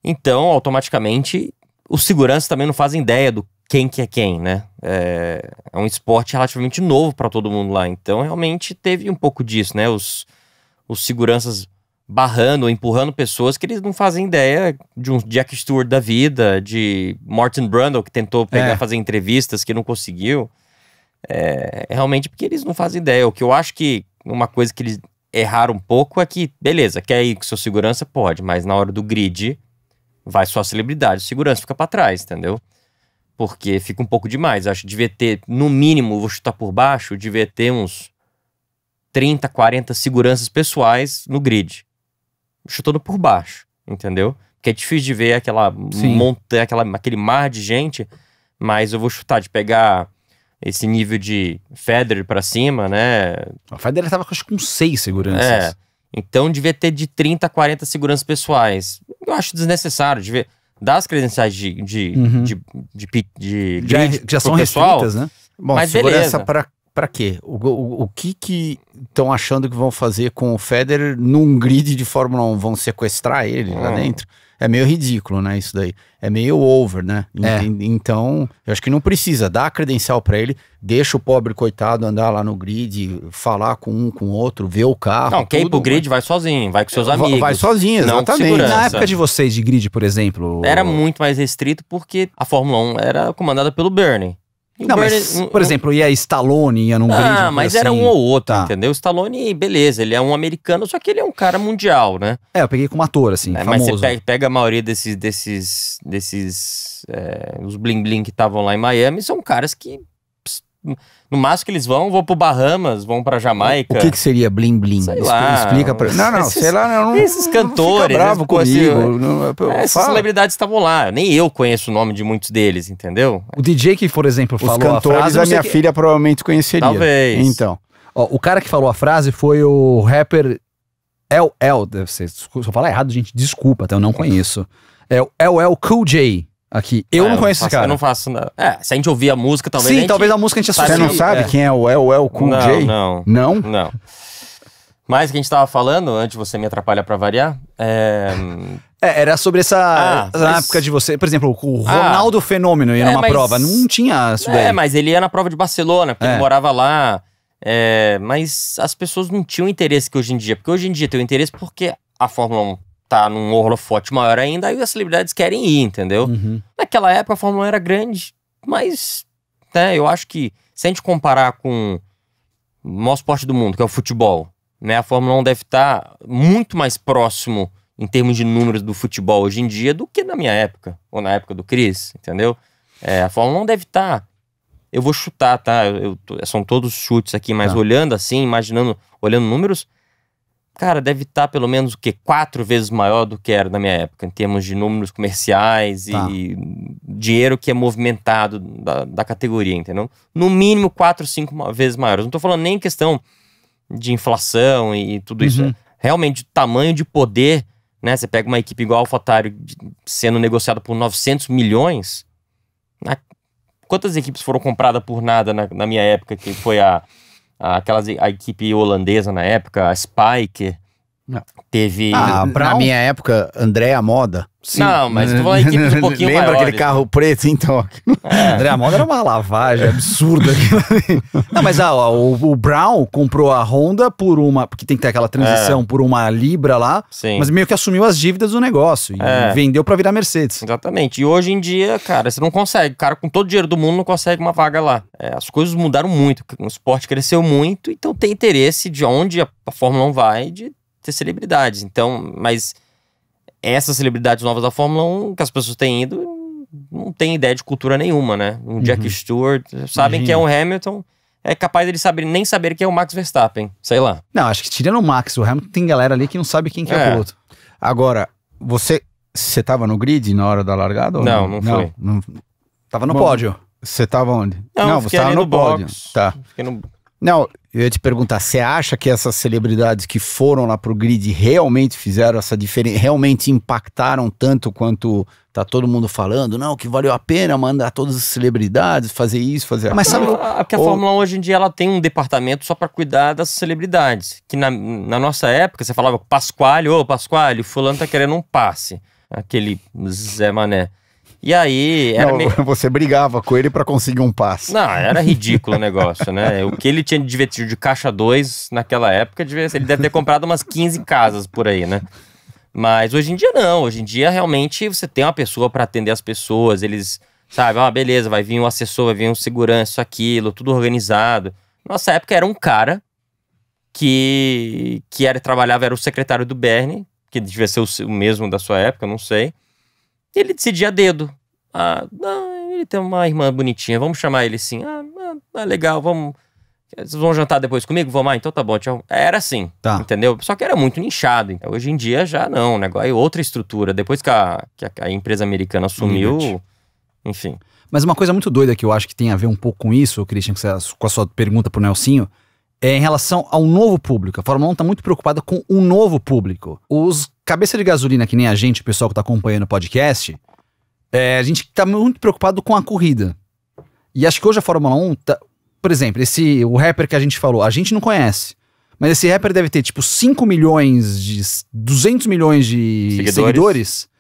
Então, automaticamente, os seguranças também não fazem ideia do quem que é quem, né? é, é um esporte relativamente novo para todo mundo lá. Então, realmente teve um pouco disso, né? Os, os seguranças barrando, empurrando pessoas que eles não fazem ideia de um Jack Stewart da vida, de Martin Brundle que tentou pegar, é. fazer entrevistas que não conseguiu. É, realmente porque eles não fazem ideia. O que eu acho que uma coisa que eles erraram um pouco é que, beleza, quer ir com seu segurança? Pode, mas na hora do grid vai só a celebridade, o segurança fica para trás, entendeu? Porque fica um pouco demais. Acho que devia ter, no mínimo, vou chutar por baixo, devia ter uns 30, 40 seguranças pessoais no grid. Chutando por baixo, entendeu? Porque é difícil de ver aquela montanha, aquela, aquele mar de gente, mas eu vou chutar de pegar esse nível de Federer para cima, né? A Federer tava acho, com seis seguranças. É. Então devia ter de 30 a 40 seguranças pessoais. Eu acho desnecessário, de devia das credenciais de, de, uhum. de, de, de, de já, é já são pessoal, restritas, né? Bom, mas segurança para para quê? O, o, o, que que estão achando que vão fazer com o Federer num grid de Fórmula 1? Vão sequestrar ele hum. lá dentro? é meio ridículo, né? Isso daí. É meio over, né? É. Então, eu acho que não precisa dar credencial para ele, deixa o pobre coitado andar lá no grid, falar com um, com outro, ver o carro. Não, quem para pro grid né? vai sozinho, vai com seus amigos. Vai sozinho, exatamente. Não Na época de vocês, de grid, por exemplo. Era muito mais restrito porque a Fórmula 1 era comandada pelo Bernie. Não, mas, um, por exemplo, ia Stallone, ia num ah, Ah, mas assim. era um assim? ou outro, tá. entendeu? Stallone, beleza, ele é um americano, só que ele é um cara mundial, né? É, eu peguei como ator, assim, é, famoso. Mas você pega, pega, a maioria desses, desses, desses, é, os bling bling que estavam lá em Miami, são caras que no máximo que eles vão, vão pro Bahamas, vão pra Jamaica. O que, que seria bling bling? Sei lá. Explica pra Não, não, esses, sei lá, não. Esses cantores. Não bravo comigo. Assim, não, eu, é, essas celebridades estavam lá. Nem eu conheço o nome de muitos deles, entendeu? O DJ que, por exemplo, a falou. Os cantores, a, frase, a minha que... filha provavelmente conheceria. Talvez. Então. Ó, o cara que falou a frase foi o rapper El El. Se eu falar errado, gente, desculpa, até tá? eu não conheço. É o El é El Cool J aqui. Eu ah, não conheço eu não faço, esse cara. Eu não faço. É, se a gente ouvir a música, talvez. Sim, a gente talvez a música a gente Você não sabe é. quem é o El El Cool não, J? Não. Não? Não. Mas o que a gente tava falando, antes você me atrapalha para variar, é... é. era sobre essa, ah, essa mas... época de você. Por exemplo, o ah. Ronaldo ah, Fenômeno ia é, numa mas... prova. Não tinha isso é, daí. É, mas ele ia na prova de Barcelona, porque ele é. morava lá. É, mas as pessoas não tinham interesse que hoje em dia. Porque hoje em dia tem o interesse porque a Fórmula 1 tá num holofote maior ainda, aí as celebridades querem ir, entendeu? Uhum. Naquela época a Fórmula 1 era grande, mas né, eu acho que se a gente comparar com o maior esporte do mundo, que é o futebol, né, a Fórmula 1 deve estar tá muito mais próximo em termos de números do futebol hoje em dia do que na minha época, ou na época do Cris, entendeu? É, a Fórmula 1 deve estar. Tá, eu vou chutar, tá? Eu, eu, são todos chutes aqui, mas tá. olhando assim, imaginando, olhando números, cara, deve estar tá pelo menos o quê? Quatro vezes maior do que era na minha época, em termos de números comerciais tá. e dinheiro que é movimentado da, da, categoria, entendeu? No mínimo quatro, cinco vezes maiores. Não estou falando nem questão de inflação e, tudo uhum. isso. Realmente, tamanho de poder, né? Você pega uma equipe igual a AlphaTauri sendo negociada por 900 milhões. Quantas equipes foram compradas por nada na, na minha época, que foi a aquelas, a equipe holandesa na época, a Spike, não. Teve. Ah, na minha época, Andréa Moda. Sim. Não, mas tu equipes um pouquinho Lembra maiores, aquele carro né? preto, então? É. André Moda era uma lavagem absurda. Não, mas ah, o, o, Brown comprou a Honda por uma... Porque tem que ter aquela transição é. por uma Libra lá. Sim. Mas meio que assumiu as dívidas do negócio. É. E vendeu pra virar Mercedes. Exatamente. E hoje em dia, cara, você não consegue. Cara, com todo o dinheiro do mundo, não consegue uma vaga lá. É, as coisas mudaram muito. O esporte cresceu muito. Então tem interesse de onde a Fórmula 1 vai de ter celebridades. Então, mas essas celebridades novas da Fórmula 1 que as pessoas têm ido não tem ideia de cultura nenhuma, né? Um uhum. Jack Stewart, sabem é Imagina. que é um Hamilton, é capaz deles saber, nem saber que é o Max Verstappen, sei lá. Não, acho que tirando o Max, o Hamilton tem galera ali que não sabe quem que é, é o piloto. Agora, você você tava no grid na hora da largada? não, não, não Não, tava no Bom, pódio. Você tava onde? Não, não você tava no, no pódio. tá. No... Não, eu ia te perguntar, você acha que essas celebridades que foram lá pro grid realmente fizeram essa diferença, realmente impactaram tanto quanto tá todo mundo falando? Não, que valeu a pena mandar todas as celebridades fazer isso, fazer aquilo. Mas sabe que a ou... Fórmula 1 hoje em dia ela tem um departamento só para cuidar das celebridades, que na, na nossa época você falava Pasquale, ô Pasquale, fulano tá querendo um passe, aquele Zé Mané. E aí. Não, meio... Você brigava com ele para conseguir um passe. Não, era ridículo o negócio, né? O que ele tinha de divertido de caixa 2 naquela época, ele deve ter comprado umas 15 casas por aí, né? Mas hoje em dia não. Hoje em dia, realmente, você tem uma pessoa para atender as pessoas, eles. Sabe, ah, beleza, vai vir um assessor, vai vir um segurança, aquilo, tudo organizado. Nossa época era um cara que, que era, trabalhava, era o secretário do Bernie, que devia ser o, o mesmo da sua época, não sei. Ele decidia a dedo. Ah, não, ele tem uma irmã bonitinha, vamos chamar ele assim. Ah, ah, ah legal, vamos. Vocês vão jantar depois comigo? Vamos ah, lá, então tá bom, tchau. Era assim, tá. entendeu? Só que era muito nichado. Então, hoje em dia já não, né? Aí é outra estrutura. Depois que a, que a, empresa americana assumiu, enfim. Mas uma coisa muito doida que eu acho que tem a ver um pouco com isso, Christian, com a sua pergunta pro Nelsinho, é em relação ao novo público. A Fórmula 1 está muito preocupada com o um novo público. Os cabeça de gasolina, que nem a gente, o pessoal que tá acompanhando o podcast, é, a gente tá muito preocupado com a corrida. E acho que hoje a Fórmula 1, tá, por exemplo, esse o rapper que a gente falou, a gente não conhece. Mas esse rapper deve ter, tipo, 5 milhões de. 200 milhões de seguidores. seguidores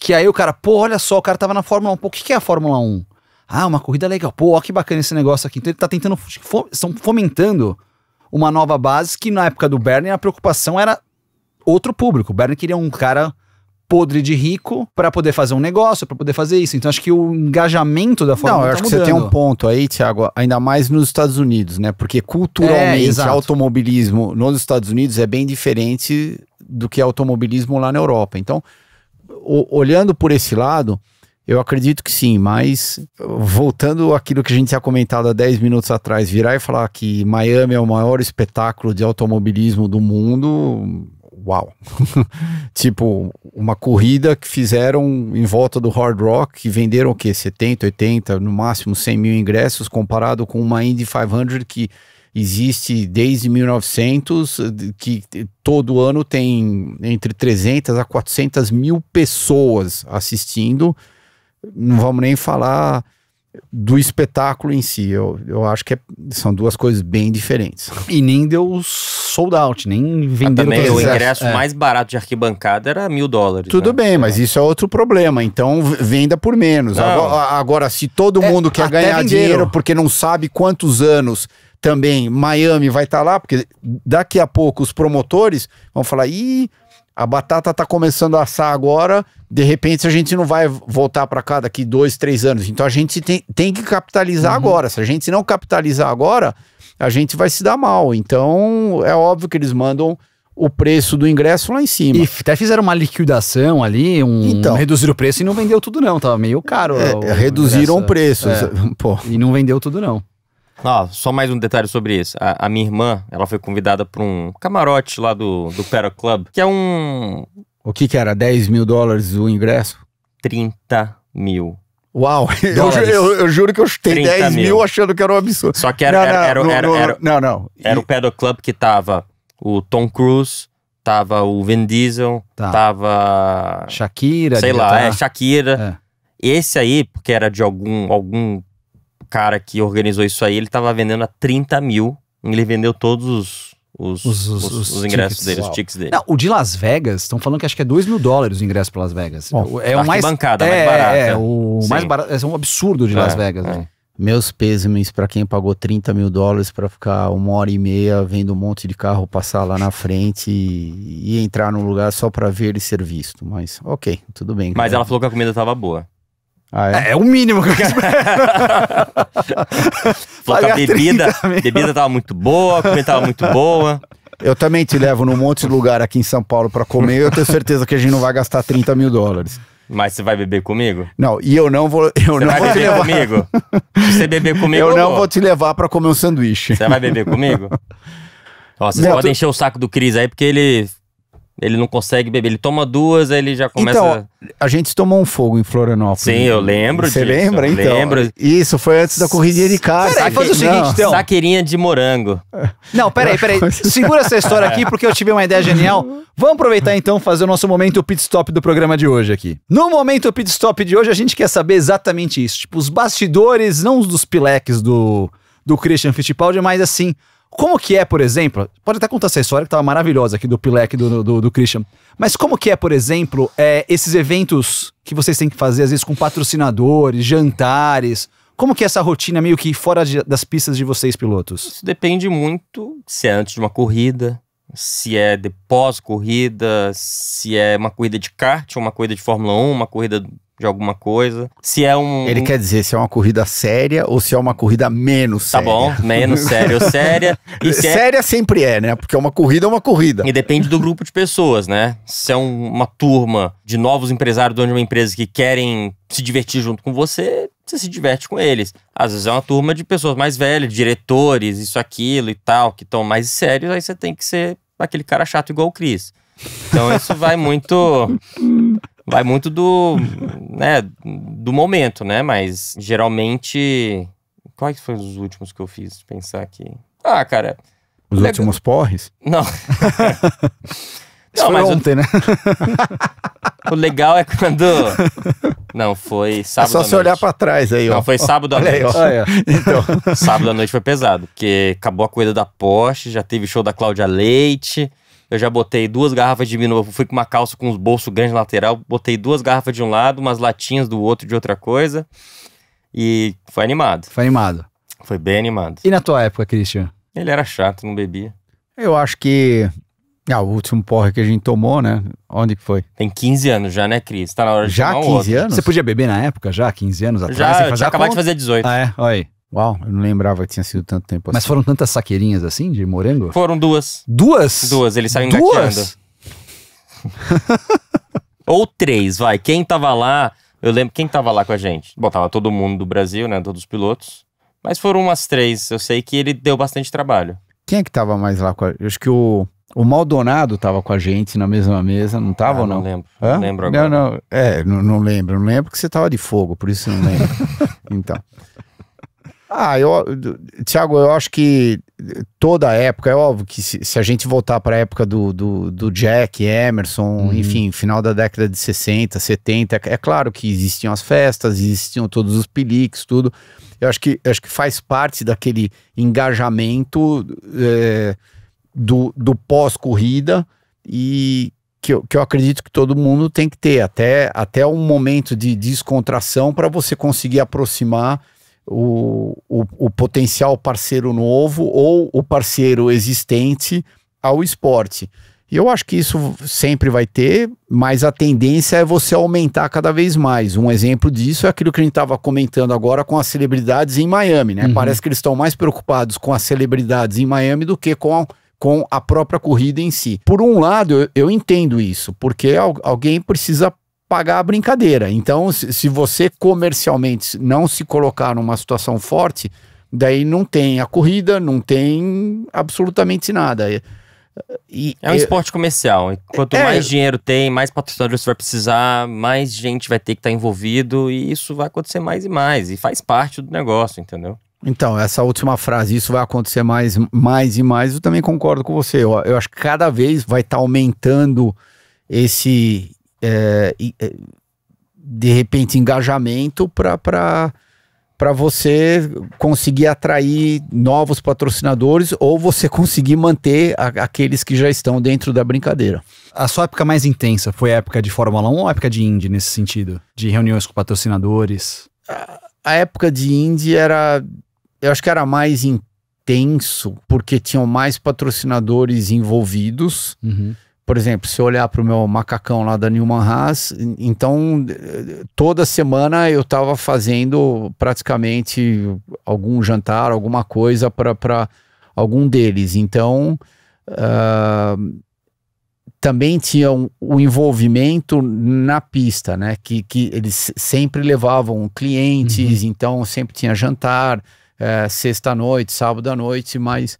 que aí o cara, pô, olha só, o cara tava na Fórmula 1. Pô, o que, que é a Fórmula 1? Ah, uma corrida legal. Pô, ó, que bacana esse negócio aqui. Então ele tá tentando. Estão fomentando uma nova base que na época do Bernie a preocupação era outro público. O Bernie queria um cara podre de rico para poder fazer um negócio, para poder fazer isso. Então acho que o engajamento da forma Não, eu acho tá que mudando. você tem um ponto aí, Thiago, ainda mais nos Estados Unidos, né? Porque culturalmente, é, automobilismo nos Estados Unidos é bem diferente do que automobilismo lá na Europa. Então, olhando por esse lado, eu acredito que sim, mas voltando àquilo que a gente tinha comentado há 10 minutos atrás, virar e falar que Miami é o maior espetáculo de automobilismo do mundo, uau. tipo, uma corrida que fizeram em volta do Hard Rock, que venderam o quê? 70, 80, no máximo 100 mil ingressos, comparado com uma Indy 500 que existe desde 1900, que todo ano tem entre 300 a 400 mil pessoas assistindo. Não vamos nem falar do espetáculo em si. Eu, eu acho que é, são duas coisas bem diferentes. E nem deu sold out, nem venderam ah, também o ingresso é. mais barato de arquibancada era mil dólares. Tudo né? bem, é. mas isso é outro problema. Então venda por menos. Agora, agora, se todo é, mundo quer ganhar dinheiro porque não sabe quantos anos também Miami vai estar tá lá, porque daqui a pouco os promotores vão falar: ih a batata está começando a assar agora, de repente a gente não vai voltar para cá daqui dois, três anos. Então a gente tem, tem que capitalizar uhum. agora. Se a gente não capitalizar agora, a gente vai se dar mal. Então é óbvio que eles mandam o preço do ingresso lá em cima. E até fizeram uma liquidação ali, um, então, reduzir o preço e não vendeu tudo não, tava meio caro. É, o reduziram o preço. É. Pô. E não vendeu tudo não ó só mais um detalhe sobre isso. A, a minha irmã, ela foi convidada para um camarote lá do, do Pera Club, que é um. O que que era? 10 mil dólares o ingresso? 30 mil Uau, eu, eu, eu, juro que eu chutei 10 mil. mil. achando que era um absurdo. Só que era, não, não, era, era, não, não. era o Pedal Club que tava o Tom Cruise, tava o Vin Diesel, tá. tava. Shakira, sei lá, tá. é, Shakira. É. Esse aí, porque era de algum, algum cara que organizou isso aí, ele tava vendendo a 30 mil. Ele vendeu todos os, os, os, os, os, ingressos dele, os tickets dele. Não, o de Las Vegas, estão falando que acho que é 2 mil dólares o ingresso para Las Vegas. Bom, é o mais, bancada, é, mais barata. É, o Sim. mais barato, é um absurdo de é, Las Vegas. É. Né? Meus pêsames para quem pagou 30 mil dólares para ficar uma hora e meia vendo um monte de carro passar lá na frente e, e entrar num lugar só para ver ele ser visto. Mas ok, tudo bem. Mas cara. ela falou que a comida estava boa. Ah, é? é? é o mínimo que eu espero. a bebida, bebida tava muito boa, a comida tava muito boa. Eu também te levo num monte de lugar aqui em São Paulo para comer. Eu tenho certeza que a gente não vai gastar 30 mil dólares. Mas você vai beber comigo? Não, e eu não vou. Eu você não vai vou beber levar... comigo? Se você beber comigo, eu, eu não vou. vou te levar para comer um sanduíche. Você vai beber comigo? Ó, vocês Neto... podem encher o saco do Cris aí, porque ele ele não consegue beber. Ele toma duas, ele já começa. Então, a gente tomou um fogo em Florianópolis. Sim, eu lembro Você disso. Você lembra, então? Lembro. Isso, foi antes da corrida de casa. Peraí, faz o seguinte, então. Saqueirinha de morango. Não, peraí, peraí. Segura essa história aqui, porque eu tive uma ideia genial. Vamos aproveitar então fazer o nosso momento pit stop do programa de hoje aqui. No momento pit stop de hoje, a gente quer saber exatamente isso. Tipo, os bastidores, não os dos pileques do, do Christian Fittipaldi, mas assim como que é, por exemplo, pode até contar essa história que estava maravilhosa aqui do Pilek do, do, do, Christian, mas como que é, por exemplo, é, esses eventos que vocês têm que fazer, às vezes com patrocinadores, jantares, como que é essa rotina meio que fora de, das pistas de vocês, pilotos? Isso depende muito se é antes de uma corrida, se é de pós-corrida, se é uma corrida de kart, uma corrida de Fórmula 1, uma corrida de alguma coisa. Se é um. Ele quer dizer se é uma corrida séria ou se é uma corrida menos tá séria. Tá bom, menos séria ou séria. E se é- séria é... sempre é, né? Porque uma corrida é uma corrida. E depende do grupo de pessoas, né? Se é um, uma turma de novos empresários dono de uma empresa que querem se divertir junto com você, você se diverte com eles. Às vezes é uma turma de pessoas mais velhas, diretores, isso, aquilo e tal, que estão mais sérios, aí você tem que ser aquele cara chato igual o Cris. Então isso vai muito vai muito do, né, do momento, né? Mas geralmente. Quais foram os últimos que eu fiz? Pensar aqui. Ah, cara. Os últimos porres? Não. Isso não, mas ontem, o... né? o legal é quando. Não, foi é sábado. É só se olhar para trás aí, ó. Não, foi sábado à noite. Aí, então. Sábado à noite foi pesado, porque acabou a corrida da Porsche, já teve show da Cláudia Leite eu já botei duas garrafas de vinho. fui com uma calça com os bolsos grandes lateral, botei duas garrafas de um lado, umas latinhas do outro de outra coisa. E foi animado. Foi animado. Foi bem animado. E na tua época, Christian? Ele era chato, não bebia. Eu acho que. Ah, o último porra que a gente tomou, né? Onde que foi? Tem 15 anos já, né, Cris? Tá na hora de Já tomar 15 outro. anos? Você podia beber na época, já? 15 anos atrás? Já, eu tinha acabado de fazer 18. Ah, é? Olha aí. Uau, eu não lembrava que tinha sido tanto tempo assim. Mas foram tantas saqueirinhas assim de morango? Foram duas. Duas? Duas, eles saíram engateando. Ou três, vai. Quem tava lá, eu lembro quem tava lá com a gente. Bom, tava todo mundo do Brasil, né? Todos os pilotos. Mas foram umas três. Eu sei que ele deu bastante trabalho. Quem é que tava mais lá com a gente? Acho que o, o Maldonado tava com a gente na mesma mesa, não tava ah, ou não? Não lembro. Hã? Não lembro agora. Não, não. É, não, não lembro. Não lembro que você tava de fogo, por isso não lembro. então. Ah, eu, Tiago, eu acho que toda a época, é óbvio que se, se a gente voltar para a época do, do, do Jack, Emerson, uhum. enfim, final da década de 60, 70, é, é claro que existiam as festas, existiam todos os piliques, tudo. Eu acho que, eu acho que faz parte daquele engajamento é, do, do pós-corrida e que eu, que eu acredito que todo mundo tem que ter, até, até um momento de descontração para você conseguir aproximar o, o, o potencial parceiro novo ou o parceiro existente ao esporte. E eu acho que isso sempre vai ter, mas a tendência é você aumentar cada vez mais. Um exemplo disso é aquilo que a gente estava comentando agora com as celebridades em Miami, né? Uhum. Parece que eles estão mais preocupados com as celebridades em Miami do que com a, com a própria corrida em si. Por um lado, eu, eu entendo isso, porque alguém precisa pagar a brincadeira. Então, se, você comercialmente não se colocar numa situação forte, daí não tem a corrida, não tem absolutamente nada. E, é um eu, esporte comercial. Quanto é, mais dinheiro tem, mais patrocinadores você vai precisar, mais gente vai ter que estar tá envolvido e isso vai acontecer mais e mais. E faz parte do negócio, entendeu? Então, essa última frase, isso vai acontecer mais, mais e mais, eu também concordo com você. Eu, eu acho que cada vez vai estar tá aumentando esse é, é, de repente, engajamento para para você conseguir atrair novos patrocinadores ou você conseguir manter a, aqueles que já estão dentro da brincadeira. A sua época mais intensa foi a época de Fórmula 1 ou a época de Indy nesse sentido? De reuniões com patrocinadores? A, a época de Indy era. Eu acho que era mais intenso porque tinham mais patrocinadores envolvidos. Uhum por exemplo, se eu olhar para o meu macacão lá da Newman Haas, então toda semana eu estava fazendo praticamente algum jantar, alguma coisa para algum deles. Então. Uh, também tinha o envolvimento na pista, né? Que, que eles sempre levavam clientes, uhum. então sempre tinha jantar, eh, sexta-noite, sábado à noite, mas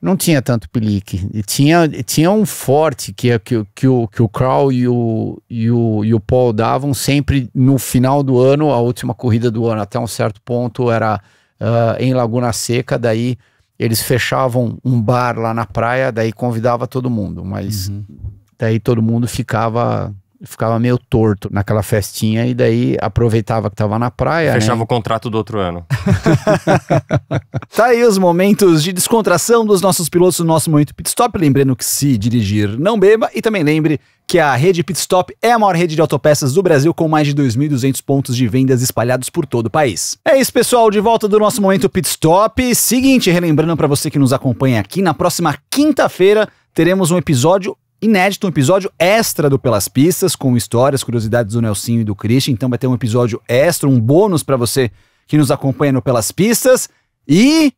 não tinha tanto pelique. tinha, tinha um forte que, é que, que, o, que o Crow e o, e, o, e o Paul davam sempre no final do ano, a última corrida do ano, até um certo ponto era uh, em Laguna Seca, daí eles fechavam um bar lá na praia, daí convidava todo mundo, mas uhum. daí todo mundo ficava ficava meio torto naquela festinha e daí aproveitava que tava na praia. Né? Fechava né? o contrato do outro ano. tá aí os momentos de descontração dos nossos pilotos no nosso momento pit stop. Lembrando que se dirigir, não beba. E também lembre que a rede Pit Stop é a maior rede de autopeças do Brasil, com mais de 2.200 pontos de vendas espalhados por todo o país. É isso, pessoal, de volta do nosso momento Pit Stop. Seguinte, relembrando para você que nos acompanha aqui, na próxima quinta-feira teremos um episódio inédito, um episódio extra do Pelas Pistas, com histórias, curiosidades do Nelsinho e do Christian. Então vai ter um episódio extra, um bônus para você que nos acompanha no Pelas Pistas. E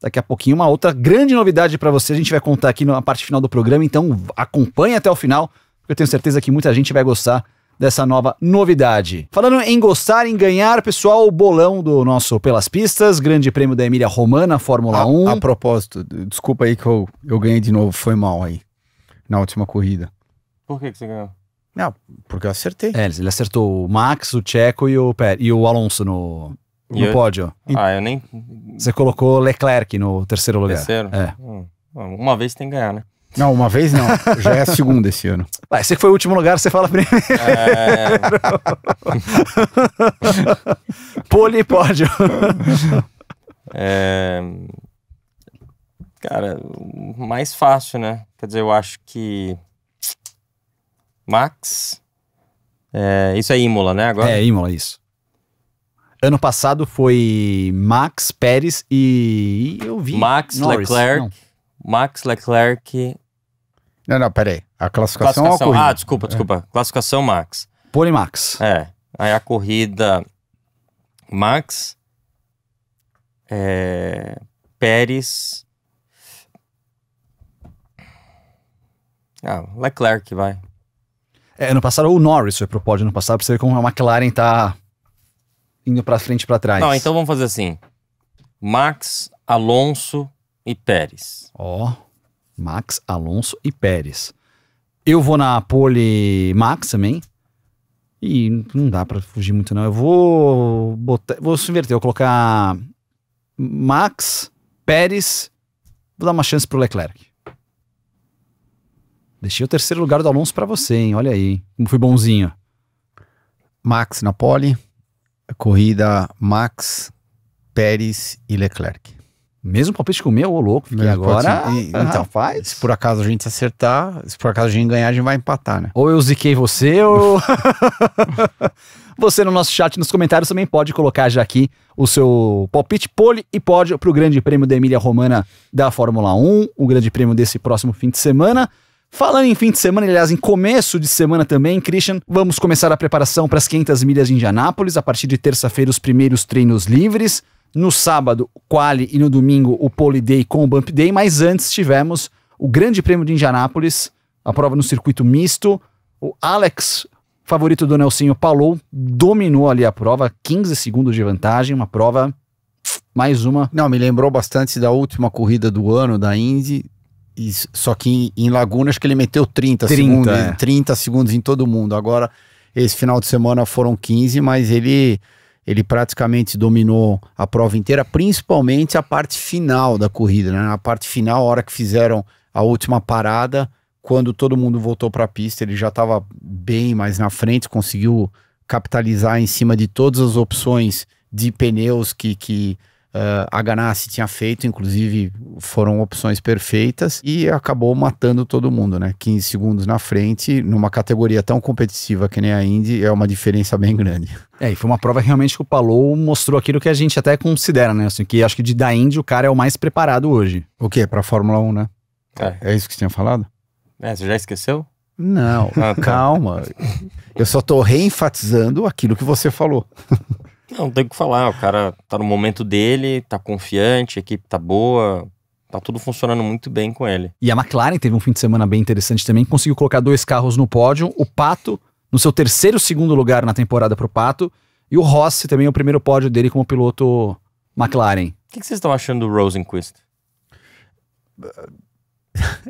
daqui a pouquinho uma outra grande novidade para você. A gente vai contar aqui na parte final do programa, então acompanhe até o final, porque eu tenho certeza que muita gente vai gostar dessa nova novidade. Falando em gostar, em ganhar, pessoal, o bolão do nosso Pelas Pistas, grande prêmio da Emília Romana, Fórmula a, 1. A propósito, desculpa aí que eu, eu ganhei de novo, foi mal aí na última corrida. Por que, que você ganhou? Não, porque eu acertei. É, ele acertou o Max, o Checo e o, Pé, e o Alonso no, no eu... pódio. Ah, eu nem. Você colocou Leclerc no terceiro lugar. Terceiro? É. Hum. Uma vez tem que ganhar, né? Não, uma vez não. Já é a segunda esse ano. Vai, você que foi o último lugar, você fala primeiro. É... Pole pódio. É... Cara, mais fácil, né? Quer dizer, eu acho que. Max. É, isso é Imola, né? Agora? É, Imola, isso. Ano passado foi Max, Pérez e. Eu vi. Max, Norris, Leclerc. Não. Max, Leclerc. Não, não, peraí. A classificação, é classificação. Ah, desculpa, é. desculpa. É. Classificação Max. Pole Max. É. Aí a corrida Max. É, Pérez. Ah, Leclerc vai. É, ano passado o Norris foi pro pódio ano passado, pra você ver como a McLaren tá indo pra frente e pra trás. Não, então vamos fazer assim. Max, Alonso e Pérez. Ó, oh, Max, Alonso e Pérez. Eu vou na pole Max também. E não dá pra fugir muito não. Eu vou botar, vou se inverter, eu vou colocar Max, Pérez, vou dar uma chance pro Leclerc. Deixei o terceiro lugar do Alonso para você, hein? Olha aí, como fui bonzinho. Max na pole, corrida Max, Pérez e Leclerc. Mesmo palpite com o meu, ô louco, fiquei Mesmo agora. E, então, faz. Se por acaso a gente acertar, se por acaso a gente ganhar, a gente vai empatar, né? Ou eu ziquei você, ou. você no nosso chat, nos comentários, também pode colocar já aqui o seu palpite, pole e pódio para o Grande Prêmio da Emília Romana da Fórmula 1, o Grande Prêmio desse próximo fim de semana. Falando em fim de semana, aliás, em começo de semana também, Christian, vamos começar a preparação para as 500 milhas de Indianápolis. A partir de terça-feira, os primeiros treinos livres. No sábado, o quali e no domingo, o pole day com o bump day. Mas antes tivemos o Grande Prêmio de Indianápolis, a prova no circuito misto. O Alex, favorito do Nelsinho Palou, dominou ali a prova, 15 segundos de vantagem, uma prova mais uma. Não, me lembrou bastante da última corrida do ano da Indy, só que em, em Laguna acho que ele meteu 30, 30 segundos, é. 30 segundos em todo mundo. Agora, esse final de semana foram 15, mas ele ele praticamente dominou a prova inteira, principalmente a parte final da corrida, né? A parte final, a hora que fizeram a última parada, quando todo mundo voltou para a pista, ele já estava bem mais na frente, conseguiu capitalizar em cima de todas as opções de pneus que, que Uh, a Ganassi tinha feito, inclusive foram opções perfeitas e acabou matando todo mundo, né? 15 segundos na frente, numa categoria tão competitiva que nem a Indy, é uma diferença bem grande. É, e foi uma prova realmente que o Palou mostrou aquilo que a gente até considera, né? Assim, que acho que de da Indy o cara é o mais preparado hoje. O quê? Pra Fórmula 1, né? É, é isso que você tinha falado? É, você já esqueceu? Não, ah, tá. calma. Eu só tô reenfatizando aquilo que você falou. Não, tem o que falar. O cara tá no momento dele, tá confiante, a equipe tá boa, tá tudo funcionando muito bem com ele. E a McLaren teve um fim de semana bem interessante também, conseguiu colocar dois carros no pódio, o Pato no seu terceiro segundo lugar na temporada pro Pato, e o Rossi também o primeiro pódio dele como piloto McLaren. O que, que vocês estão achando do Rosenquist?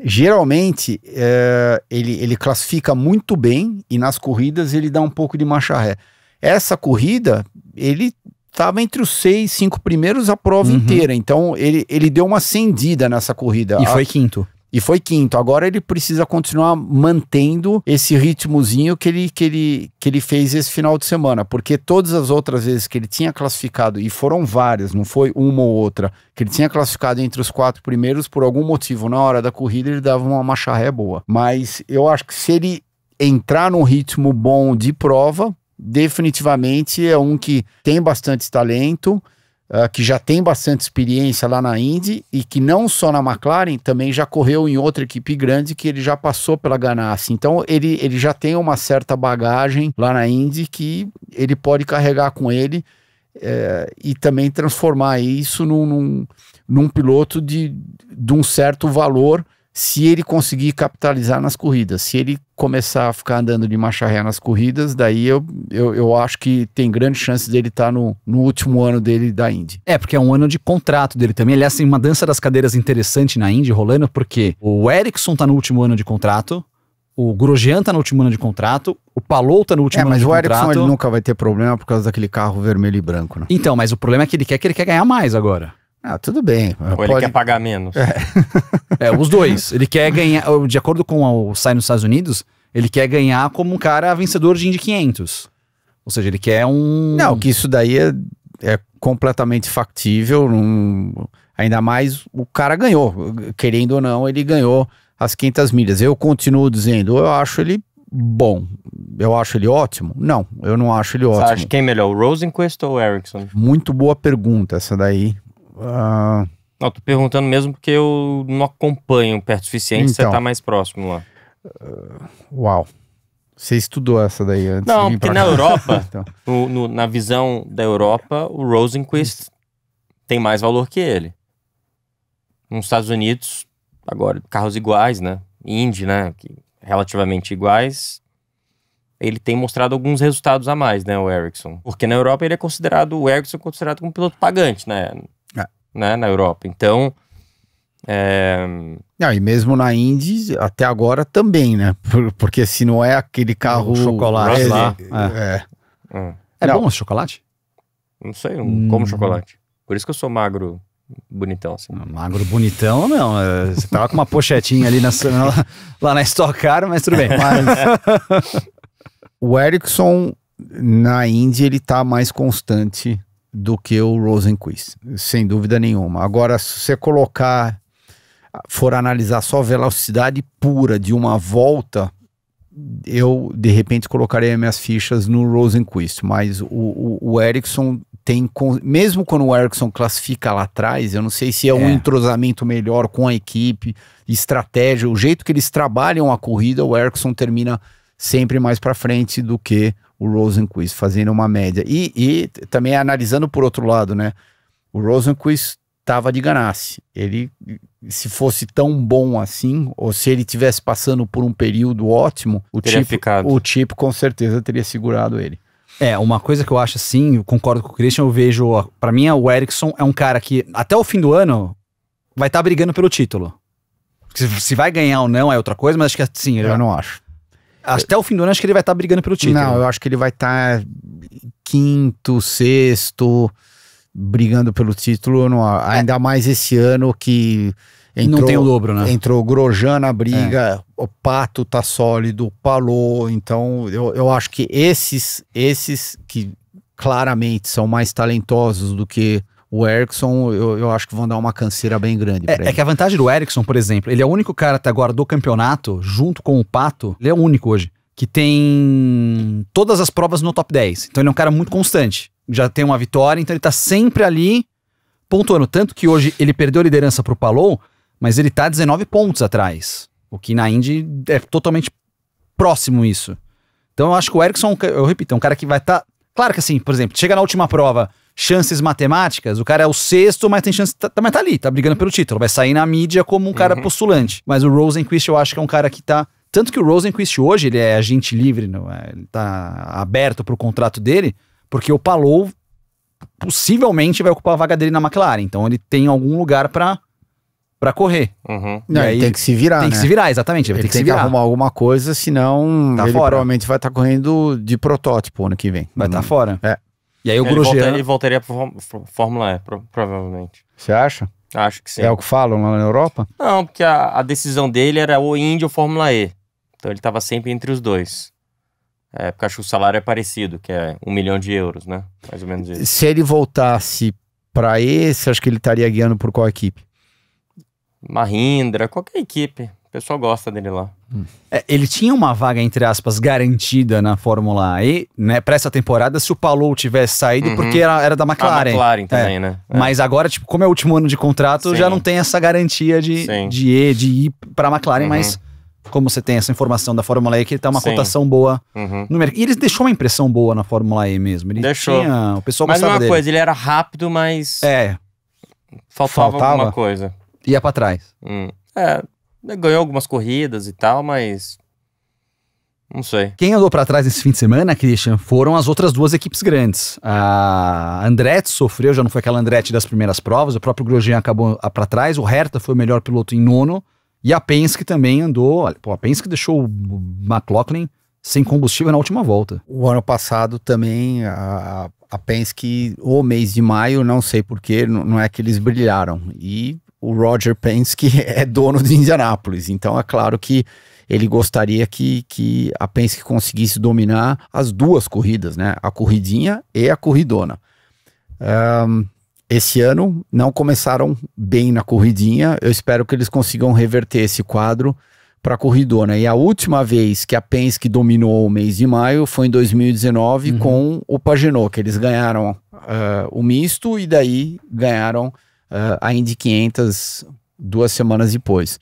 Geralmente é, ele, ele classifica muito bem e nas corridas ele dá um pouco de marcha ré. Essa corrida, ele estava entre os seis, cinco primeiros a prova uhum. inteira. Então ele, ele deu uma acendida nessa corrida. E a... foi quinto. E foi quinto. Agora ele precisa continuar mantendo esse ritmozinho que ele, que, ele, que ele fez esse final de semana, porque todas as outras vezes que ele tinha classificado, e foram várias, não foi uma ou outra, que ele tinha classificado entre os quatro primeiros, por algum motivo, na hora da corrida, ele dava uma macharré boa. Mas eu acho que se ele entrar num ritmo bom de prova, definitivamente é um que tem bastante talento, uh, que já tem bastante experiência lá na Indy e que não só na McLaren, também já correu em outra equipe grande que ele já passou pela Ganassi. Então ele, ele já tem uma certa bagagem lá na Indy que ele pode carregar com ele é, e também transformar isso num, num, num piloto de, de um certo valor se ele conseguir capitalizar nas corridas, se ele começar a ficar andando de marcha ré nas corridas, daí eu, eu, eu acho que tem grande chance dele estar tá no, no último ano dele da Indy. É, porque é um ano de contrato dele também. Aliás, tem uma dança das cadeiras interessante na Indy rolando, porque o Ericsson está no último ano de contrato, o Grosjean tá no último ano de contrato, o Palou tá no último é, ano de contrato. mas o Ericsson ele nunca vai ter problema por causa daquele carro vermelho e branco, né? Então, mas o problema é que ele quer que ele quer ganhar mais agora. Ah, tudo bem. Ou pode... ele quer pagar menos. É. é. os dois. Ele quer ganhar, de acordo com o sai nos Estados Unidos, ele quer ganhar como um cara vencedor de Indy 500. Ou seja, ele quer um. Não, que isso daí é, é completamente factível. Um... Ainda mais o cara ganhou. Querendo ou não, ele ganhou as 500 milhas. Eu continuo dizendo, eu acho ele bom. Eu acho ele ótimo? Não, eu não acho ele ótimo. Você acha quem é melhor, o Rosenquist ou o Ericsson? Muito boa pergunta essa daí. Uh... Não, tô perguntando mesmo porque eu não acompanho perto o suficiente, então, você tá mais próximo lá. Uh, uau. Você estudou essa daí antes Não, porque na Europa, então. no, no, na visão da Europa, o Rosenquist tem mais valor que ele. Nos Estados Unidos, agora, carros iguais, né? Indy, né? Que, relativamente iguais, ele tem mostrado alguns resultados a mais, né, o Ericsson. Porque na Europa ele é considerado, o Ericsson é considerado como um piloto pagante, né? né, na Europa. Então. É... Não, e mesmo na Indy, até agora também, né? Porque se não é aquele carro. O chocolate. É, lá. É. É. É. bom esse chocolate? Não sei, não hum. como chocolate. Por isso que eu sou magro bonitão, assim. Ah, magro bonitão, não. É, você tava com uma pochetinha ali na, na, lá na Stock Car, mas tudo bem. Mas... o Ericsson na Indy ele tá mais constante do que o Rosenquist, sem dúvida nenhuma. Agora, se você colocar, for analisar só a velocidade pura de uma volta, eu de repente colocaria minhas fichas no Rosenquist, mas o, o, o tem, mesmo quando o Ericsson classifica lá atrás, eu não sei se é, é um entrosamento melhor com a equipe, estratégia, o jeito que eles trabalham a corrida, o Ericsson termina sempre mais para frente do que o Rosenquist, fazendo uma média. E, e também analisando por outro lado, né? O Rosenquist estava de Ganassi. Ele, se fosse tão bom assim, ou se ele tivesse passando por um período ótimo, o teria tipo, ficado. o tipo com certeza teria segurado ele. É, uma coisa que eu acho assim, eu concordo com o Christian, eu vejo, para mim o Erickson é um cara que até o fim do ano vai estar tá brigando pelo título. Se, se vai ganhar ou não é outra coisa, mas acho que assim, eu, eu é não acho. Até o fim do ano, acho que ele vai estar tá brigando pelo título. Não, eu acho que ele vai estar tá quinto, sexto, brigando pelo título. Não, é. ainda é. mais esse ano que. Entrou, não tem o dobro, né? Entrou Grojan na briga, é. o Pato tá sólido, o Palô. Então, eu, eu acho que esses, esses que claramente são mais talentosos do que o Erickson, eu, eu, acho que vão dar uma canseira bem grande. É, é, que a vantagem do Erickson, por exemplo, ele é o único cara até agora do campeonato, junto com o Pato, ele é o único hoje, que tem todas as provas no top 10. Então ele é um cara muito constante. Já tem uma vitória, então ele tá sempre ali pontuando. Tanto que hoje ele perdeu a liderança pro Palou, mas ele tá 19 pontos atrás. O que na Indy é totalmente próximo isso. Então eu acho que o Erickson, é eu repito, é um cara que vai estar. Tá... Claro que assim, por exemplo, chega na última prova chances matemáticas, o cara é o sexto, mas tem chance. Tá, tá, mas tá ali, tá brigando pelo título. Vai sair na mídia como um uhum. cara postulante. Mas o Rosenquist eu acho que é um cara que tá. Tanto que o Rosenquist hoje, ele é agente livre, não é? ele tá aberto pro contrato dele, porque o Palou possivelmente vai ocupar a vaga dele na McLaren. Então ele tem algum lugar para para correr. Uhum. aí, tem que se virar. Tem né? que se virar, exatamente. Ele, ele tem que, que arrumar alguma coisa, senão tá ele fora. provavelmente vai estar tá correndo de protótipo ano que vem. Vai estar tá fora. É. E aí o ele Grosjean... Volta, ele voltaria para Fórmula E, pro, provavelmente. Você acha? Acho que sim. É o que falam lá na Europa? Não, porque a, a decisão dele era ou Indy ou Fórmula E. Então ele estava sempre entre os dois. É, porque acho que o salário é parecido, que é um milhão de euros, né? Mais ou menos isso. Se ele voltasse para esse, acho que ele estaria guiando por qual equipe? Mahindra, qualquer equipe pessoal gosta dele lá. É, ele tinha uma vaga, entre aspas, garantida na Fórmula E, né? Pra essa temporada, se o Palou tivesse saído, uhum. porque era, era da McLaren. A McLaren é. também, é. né? É. Mas agora, tipo, como é o último ano de contrato, Sim. já não tem essa garantia de, de, ir de ir pra McLaren, uhum. mas como você tem essa informação da Fórmula E, que tá uma Sim. cotação boa uhum. no mercado. E ele deixou uma impressão boa na Fórmula E mesmo. Ele deixou. Tinha, o pessoal mas gostava dele. uma coisa, ele era rápido, mas... É. Faltava, faltava alguma coisa. Ia pra trás. Hum. É, né, ganhou algumas corridas e tal, mas. Não sei. Quem andou para trás nesse fim de semana, Christian, foram as outras duas equipes grandes. A Andretti sofreu, já não foi aquela Andretti das primeiras provas, o próprio Grosjean acabou para trás, o Herta foi o melhor piloto em nono, e a Penske também andou. Pô, a Penske deixou o McLaughlin sem combustível na última volta. O ano passado também a, a Penske, o mês de maio, não sei porquê, não, não é que eles brilharam. E o Roger Penske é dono de Indianápolis. Então é claro que ele gostaria que, que a Penske conseguisse dominar as duas corridas, né? A corridinha e a corridona. Um, esse ano não começaram bem na corridinha. Eu espero que eles consigam reverter esse quadro para a corridona. E a última vez que a Penske dominou o mês de maio foi em 2019 uhum. com o Pagenot, que eles ganharam uh, o misto e daí ganharam uh, a Indy 500 duas semanas depois.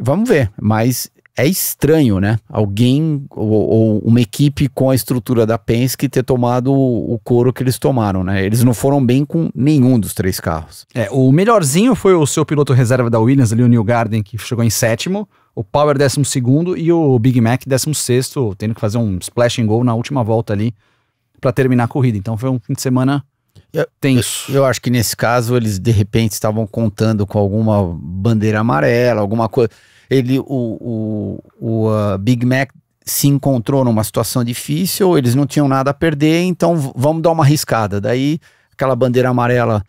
Vamos ver, mas é estranho, né? Alguém ou, ou, uma equipe com a estrutura da Penske ter tomado o, o, couro que eles tomaram, né? Eles não foram bem com nenhum dos três carros. É, o melhorzinho foi o seu piloto reserva da Williams, ali o New Garden, que chegou em sétimo, o Power décimo segundo e o Big Mac décimo sexto, tendo que fazer um splash and go na última volta ali para terminar a corrida. Então foi um fim de semana eu, tenso. Eu, eu, acho que nesse caso eles de repente estavam contando com alguma bandeira amarela, alguma coisa. Ele, o, o, o uh, Big Mac se encontrou numa situação difícil, eles não tinham nada a perder, então vamos dar uma arriscada. Daí aquela bandeira amarela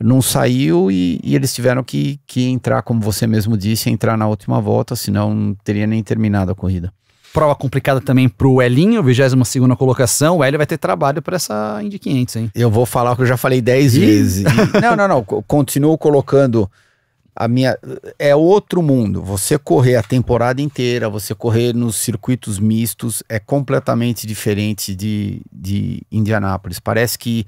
não saiu e, e, eles tiveram que, que entrar, como você mesmo disse, entrar na última volta, senão não teria nem terminado a corrida prova complicada também pro Elinho, 22 segunda colocação. O Elio vai ter trabalho para essa Indy 500, hein? Eu vou falar o que eu já falei 10 vezes. não, não, não. Continuo colocando a minha é outro mundo. Você correr a temporada inteira, você correr nos circuitos mistos é completamente diferente de de Indianápolis. Parece que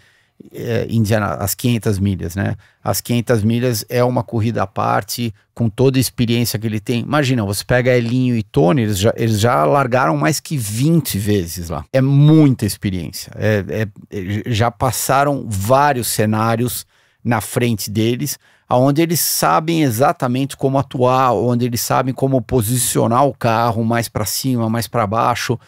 é, Indiana, as 500 milhas, né? As 500 milhas é uma corrida à parte, com toda a experiência que ele tem. Imagina, você pega Elinho e Tony, eles já, eles já largaram mais que 20 vezes lá. É muita experiência. É, é, é, já passaram vários cenários na frente deles, aonde eles sabem exatamente como atuar, onde eles sabem como posicionar o carro mais para cima, mais para baixo.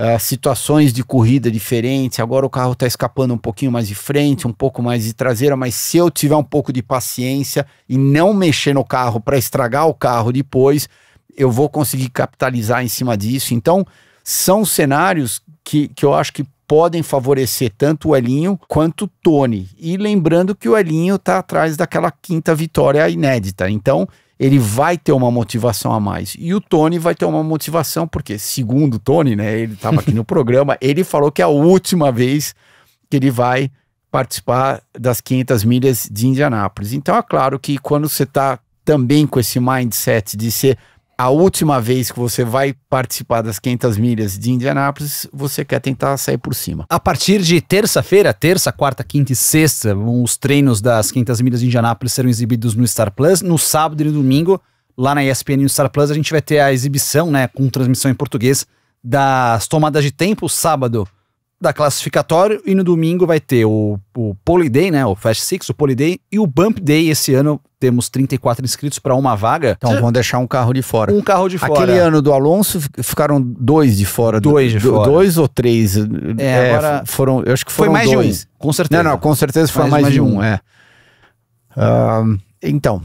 Ah, situações de corrida diferentes. Agora o carro está escapando um pouquinho mais de frente, um pouco mais de traseira, mas se eu tiver um pouco de paciência e não mexer no carro para estragar o carro depois, eu vou conseguir capitalizar em cima disso. Então, são cenários que, que eu acho que podem favorecer tanto o Elinho quanto o Tony. E lembrando que o Elinho está atrás daquela quinta vitória inédita. Então, ele vai ter uma motivação a mais. E o Tony vai ter uma motivação, porque, segundo o Tony, né, ele estava aqui no programa, ele falou que é a última vez que ele vai participar das 500 milhas de Indianápolis. Então, é claro que quando você está também com esse mindset de ser a última vez que você vai participar das 500 milhas de Indianápolis, você quer tentar sair por cima. A partir de terça-feira, terça, quarta, quinta e sexta, os treinos das 500 milhas de Indianápolis serão exibidos no Star Plus. No sábado e no domingo, lá na ESPN e no Star Plus, a gente vai ter a exibição, né, com transmissão em português, das tomadas de tempo. Sábado, da classificatório e no domingo vai ter o, o Poly Day, né? O Fast Six, o Poly Day e o Bump Day. Esse ano temos 34 inscritos para uma vaga. Então vão deixar um carro de fora. Um carro de fora. Aquele ano do Alonso ficaram dois de fora. Dois de do, fora. Dois ou três. É, é, agora... Foram, eu acho que foram Foi mais dois. de um, com certeza. Não, não, com certeza foi mais, mais, mais de um, um é. Uh, então,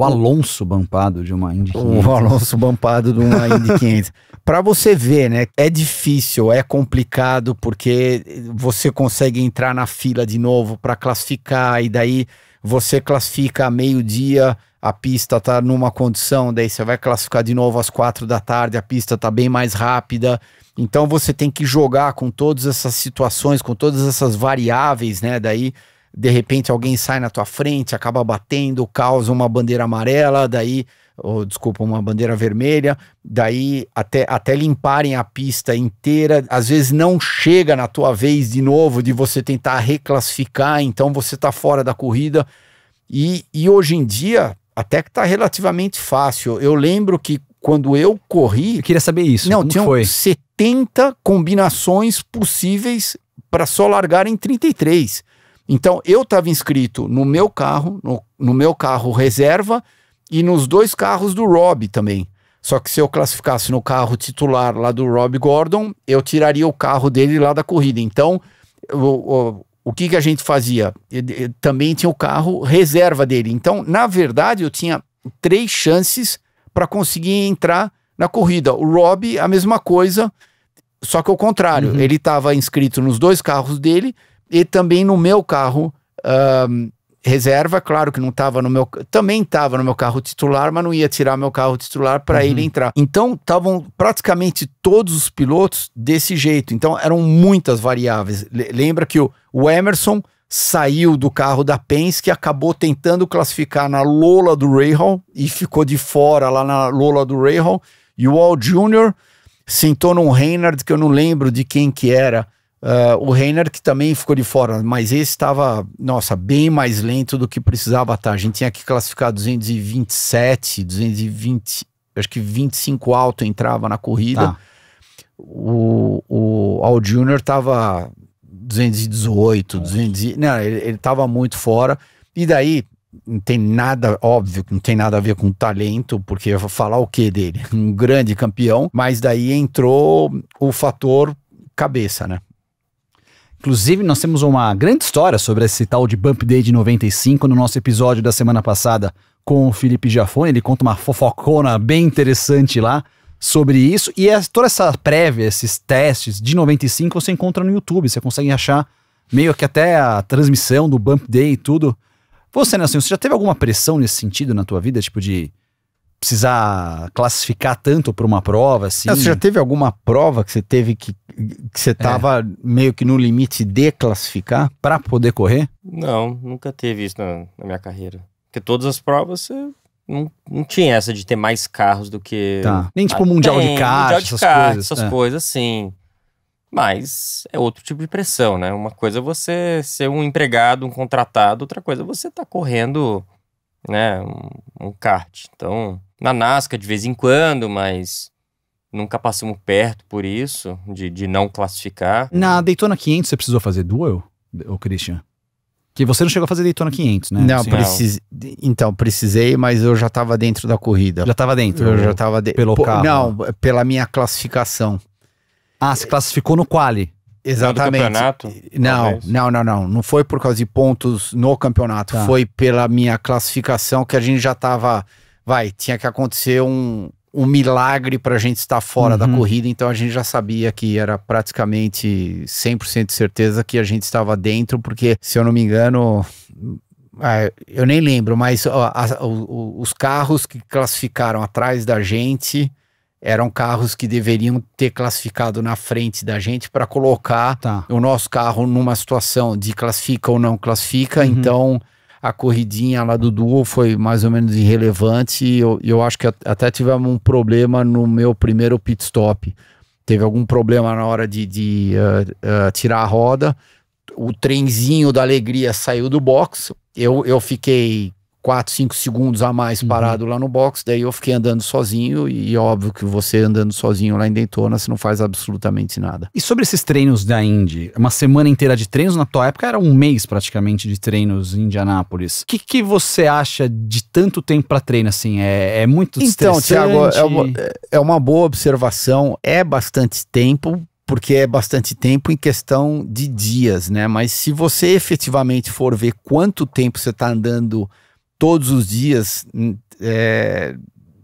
o Alonso bampado de uma Indy 500. O Alonso bampado de uma Indy 500. Para você ver, né? É difícil, é complicado, porque você consegue entrar na fila de novo para classificar, e daí você classifica a meio-dia, a pista tá numa condição, daí você vai classificar de novo às quatro da tarde, a pista tá bem mais rápida. Então você tem que jogar com todas essas situações, com todas essas variáveis, né? Daí de repente alguém sai na tua frente, acaba batendo, causa uma bandeira amarela, daí, ou, desculpa, uma bandeira vermelha, daí até, até limparem a pista inteira, às vezes não chega na tua vez de novo de você tentar reclassificar, então você está fora da corrida. E, e hoje em dia, até que está relativamente fácil. Eu lembro que quando eu corri. Eu queria saber isso. Não, tinha 70 combinações possíveis para só largar em 33. Então eu estava inscrito no meu carro, no, no, meu carro reserva e nos dois carros do Rob também. Só que se eu classificasse no carro titular lá do Rob Gordon, eu tiraria o carro dele lá da corrida. Então, o, o, o que, que a gente fazia? Eu, eu, também tinha o carro reserva dele. Então, na verdade, eu tinha três chances para conseguir entrar na corrida. O Rob, a mesma coisa, só que ao contrário. Uhum. Ele estava inscrito nos dois carros dele e também no meu carro reserva, claro que não estava no meu, também estava no meu carro titular, mas não ia tirar meu carro titular para uhum. ele entrar. Então estavam praticamente todos os pilotos desse jeito. Então eram muitas variáveis. lembra que o, o Emerson saiu do carro da Penske, acabou tentando classificar na Lola do Rahal e ficou de fora lá na Lola do Rahal. E o Al Jr. sentou num Reinhard que eu não lembro de quem que era Uh, o Reiner, que também ficou de fora, mas esse estava, nossa, bem mais lento do que precisava estar. Tá. A gente tinha que classificar 227, 220, acho que 25 alto entrava na corrida. Tá. O, o Al Junior estava 218, 200, não, ele estava muito fora. E daí, não tem nada, óbvio, não tem nada a ver com talento, porque falar o que dele? Um grande campeão, mas daí entrou o fator cabeça, né? Inclusive, nós temos uma grande história sobre esse tal de Bump Day de 95 no nosso episódio da semana passada com o Felipe Giafone. Ele conta uma fofocona bem interessante lá sobre isso. E é toda essa prévia, esses testes de 95 você encontra no YouTube. Você consegue achar meio que até a transmissão do Bump Day e tudo. Você, né, assim, você já teve alguma pressão nesse sentido na tua vida? Tipo de precisar classificar tanto para uma prova, assim. Não, é, você já teve alguma prova que você teve que que você estava é. meio que no limite de classificar para poder correr? Não, nunca teve isso na, na minha carreira. Porque todas as provas você não, não, tinha essa de ter mais carros do que. Tá. Nem tipo ah, mundial, tem, de kart, é. essas coisas. Essas é. coisas, sim. Mas é outro tipo de pressão, né? Uma coisa é você ser um empregado, um contratado, outra coisa é você estar tá correndo, né, um, um kart. Então, na Nasca de vez em quando, mas nunca passamos perto por isso, de, de não classificar. Na Daytona 500 você precisou fazer duel, o Christian? Que você não chegou a fazer Daytona 500, né? Não, precise... então, precisei, mas eu já estava dentro da corrida. Já estava dentro? Eu já estava Pelo Pô, carro? Não, pela minha classificação. Ah, se classificou no quali? Exatamente. Campeonato? Não, não, não, não, não. foi por causa de pontos no campeonato. Tá. Foi pela minha classificação que a gente já estava vai, tinha que acontecer um, um milagre para a gente estar fora uhum. da corrida, então a gente já sabia que era praticamente 100% de certeza que a gente estava dentro, porque, se eu não me engano, ah, eu nem lembro, mas ó, a, o, os carros que classificaram atrás da gente eram carros que deveriam ter classificado na frente da gente para colocar tá. o nosso carro numa situação de classifica ou não classifica. Uhum. Então a corridinha lá do duo foi mais ou menos irrelevante e eu, eu acho que até tivemos um problema no meu primeiro pit stop. Teve algum problema na hora de, de uh, uh, tirar a roda, o trenzinho da alegria saiu do box, eu, eu fiquei 4, 5 segundos a mais uhum. parado uhum. lá no box, daí eu fiquei andando sozinho e é óbvio que você andando sozinho lá em Daytona, você não faz absolutamente nada. E sobre esses treinos da Indy, uma semana inteira de treinos, na tua época era um mês praticamente de treinos em Indianápolis. O que, que você acha de tanto tempo para treino assim? É, é muito Então, Tiago, é uma, é uma boa observação, é bastante tempo, porque é bastante tempo em questão de dias, né? Mas se você efetivamente for ver quanto tempo você está andando todos os dias hum, é,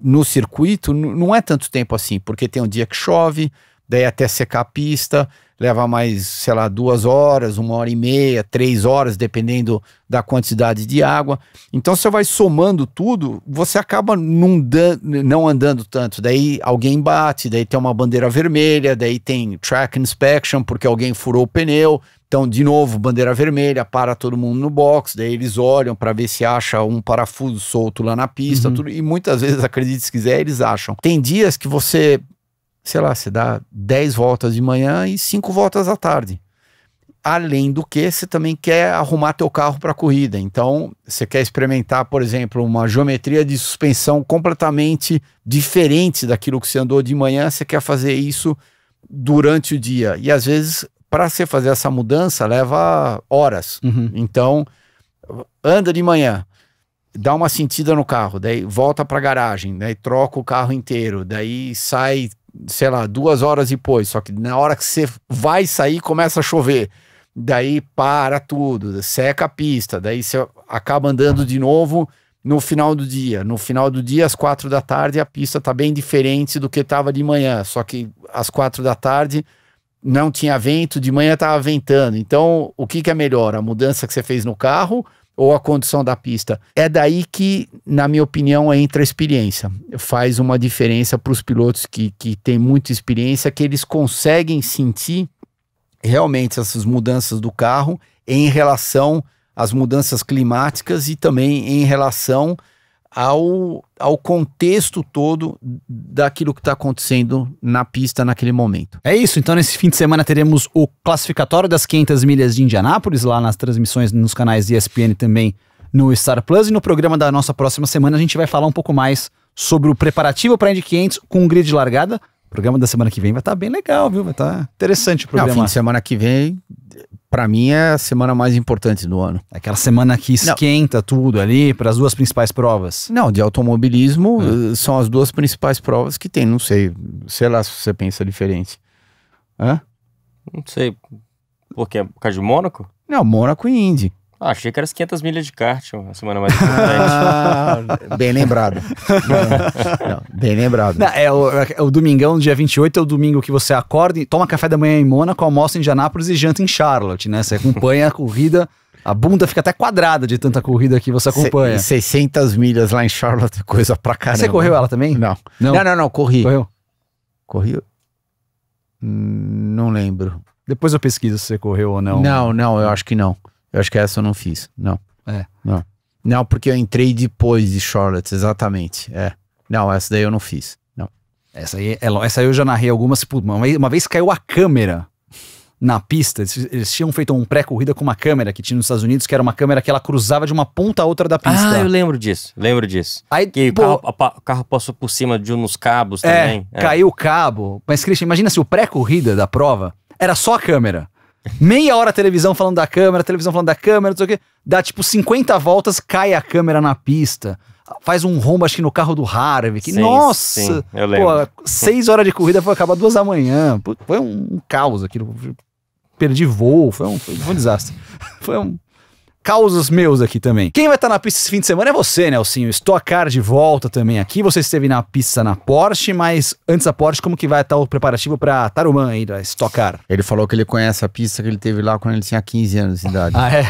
no circuito, não é tanto tempo assim, porque tem um dia que chove, daí até secar a pista, leva mais, sei lá, duas horas, uma hora e meia, três horas, dependendo da quantidade de água. Então você vai somando tudo, você acaba não andando tanto. Daí alguém bate, daí tem uma bandeira vermelha, daí tem track inspection porque alguém furou o pneu. Então, de novo, bandeira vermelha, para todo mundo no box, daí eles olham para ver se acha um parafuso solto lá na pista, uhum. tudo, e muitas vezes, acredite se quiser, eles acham. Tem dias que você, sei lá, você dá 10 voltas de manhã e 5 voltas à tarde. Além do que, você também quer arrumar teu carro para corrida. Então, você quer experimentar, por exemplo, uma geometria de suspensão completamente diferente daquilo que você andou de manhã, você quer fazer isso durante o dia. E às vezes para você fazer essa mudança leva horas. Uhum. Então, anda de manhã, dá uma sentida no carro, daí volta para a garagem, daí troca o carro inteiro, daí sai, sei lá, duas horas depois. Só que na hora que você vai sair, começa a chover. Daí para tudo, seca a pista, daí você acaba andando de novo no final do dia. No final do dia, às quatro da tarde, a pista está bem diferente do que estava de manhã. Só que às quatro da tarde não tinha vento, de manhã estava ventando. Então, o que, que é melhor? A mudança que você fez no carro ou a condição da pista. É daí que, na minha opinião, entra a experiência. Faz uma diferença para os pilotos que, que têm muita experiência, que eles conseguem sentir realmente essas mudanças do carro em relação às mudanças climáticas e também em relação ao, ao contexto todo daquilo que está acontecendo na pista naquele momento. É isso, então nesse fim de semana teremos o classificatório das 500 milhas de Indianápolis, lá nas transmissões nos canais ESPN também no Star Plus, e no programa da nossa próxima semana a gente vai falar um pouco mais sobre o preparativo para a Indy 500 com um grid de largada, programa da semana que vem vai estar tá bem legal, viu? Vai estar tá interessante o programa. Não, fim de semana que vem, para mim, é a semana mais importante do ano. É aquela semana que esquenta não. tudo ali para as duas principais provas. Não, de automobilismo ah. eh, são as duas principais provas que tem. Não sei, sei lá se você pensa diferente. Hã? Não sei. Por quê? Por causa de Mônaco? Não, Mônaco e Indy. Ah, achei que era as 500 milhas de kart, uma semana mais ah, importante. bem lembrado. Não, não, bem lembrado. Não, é, o, é o domingão, dia 28, é o domingo que você acorda e toma café da manhã em Mônaco, almoça em Indianápolis e janta em Charlotte, né? Você acompanha a corrida... A bunda fica até quadrada de tanta corrida que você acompanha. 600 milhas lá em Charlotte, coisa pra caramba. Você correu ela também? Não. Não, não, não, não corri. Correu? Corri? Hum, não lembro. Depois eu pesquiso se você correu ou não. Não, não, eu acho que não. Eu acho que essa eu não fiz. Não. É. Não. Não, porque eu entrei depois de Charlotte, exatamente. É. Não, essa daí eu não fiz. Não. Essa aí, é essa aí eu já narrei algumas. Uma vez, uma vez caiu a câmera na pista. Eles tinham feito um pré-corrida com uma câmera que tinha nos Estados Unidos, que era uma câmera que ela cruzava de uma ponta a outra da pista. Ah, eu lembro disso. Lembro disso. Aí, que pô, o, carro, o, carro, passou por cima de uns cabos é, também. É. Caiu o cabo. Mas, Christian, imagina se o pré-corrida da prova era só a câmera. Meia hora televisão falando da câmera, televisão falando da câmera, não sei o quê. Dá tipo 50 voltas, cai a câmera na pista. Faz um rombo, acho que no carro do Harvey. Que, sim, nossa! Sim, eu lembro. Pô, seis horas de corrida foi acabar duas da manhã. Foi um caos aquilo. Perdi voo, foi um, foi um desastre. Foi um causos meus aqui também. Quem vai estar tá na pista esse fim de semana é você, né, Nelsinho. Estou a car de volta também aqui. Você esteve na pista na Porsche, mas antes da Porsche, como que vai estar tá o preparativo para Tarumã aí, da Estocar? Ele falou que ele conhece a pista que ele teve lá quando ele tinha 15 anos de idade. Ah, é?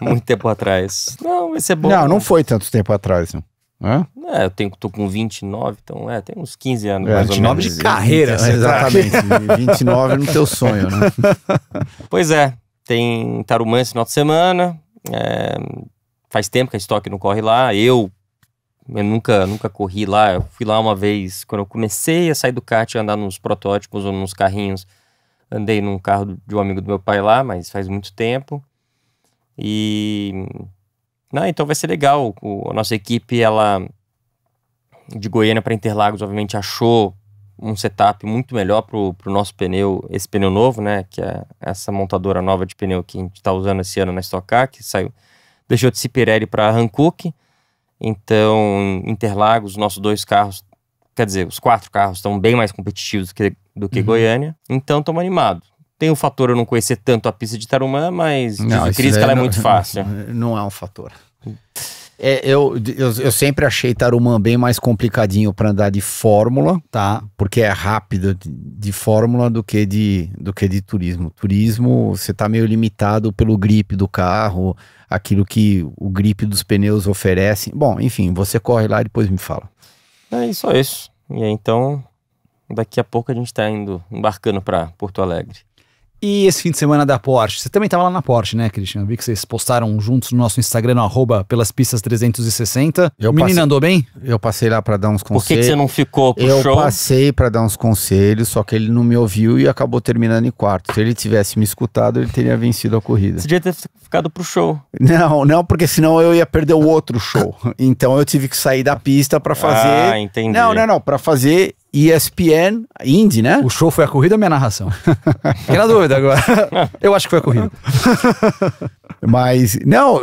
Muito tempo atrás. Não, esse é bom. Não, não né? foi tanto tempo atrás, não. Hã? É, eu tenho, tô com 29, então é, tem uns 15 anos é, mais 29 ou menos. de carreira, 20, né? exatamente. 29 no teu sonho, né? Pois é, tem Tarumã esse final de semana, é, faz tempo que a estoque não corre lá. Eu, eu nunca, nunca corri lá. Eu fui lá uma vez quando eu comecei a sair do kart e andar nos protótipos ou nos carrinhos. Andei num carro de um amigo do meu pai lá, mas faz muito tempo. E não, então vai ser legal. O, a nossa equipe, ela de Goiânia para Interlagos, obviamente achou um setup muito melhor para o nosso pneu, esse pneu novo, né? Que é essa montadora nova de pneu que a gente está usando esse ano na Stock Car, que saiu, deixou de Cipirelli para Hankook. Então, Interlagos, nossos dois carros, quer dizer, os quatro carros estão bem mais competitivos do que, do que uhum. Goiânia. Então, estamos animados. Tem o fator eu não conhecer tanto a pista de Tarumã, mas não, diz o Cris que ela é não, é muito fácil. Não é um fator. É, eu, eu, eu, sempre achei Tarumã bem mais complicadinho para andar de fórmula, tá? Porque é rápido de, de, fórmula do que de, do que de turismo. Turismo, você tá meio limitado pelo grip do carro, aquilo que o grip dos pneus oferece. Bom, enfim, você corre lá e depois me fala. É só isso. E aí, então, daqui a pouco a gente está indo, embarcando para Porto Alegre. E esse fim de semana da Porsche, você também estava lá na Porsche, né, Cristian? Vi que vocês postaram juntos no nosso Instagram, no arroba pelas pistas 360. Eu o menino andou bem? Eu passei lá para dar uns conselhos. Por que, que, você não ficou pro eu show? Eu passei para dar uns conselhos, só que ele não me ouviu e acabou terminando em quarto. Se ele tivesse me escutado, ele teria vencido a corrida. Você devia ter ficado pro show. Não, não, porque senão eu ia perder o outro show. Então eu tive que sair da pista para fazer. Ah, entendi. Não, não, não, para fazer ESPN, Indy, né? O show foi a corrida ou minha narração? Fiquei na dúvida agora. Eu acho que foi a corrida. Mas, não,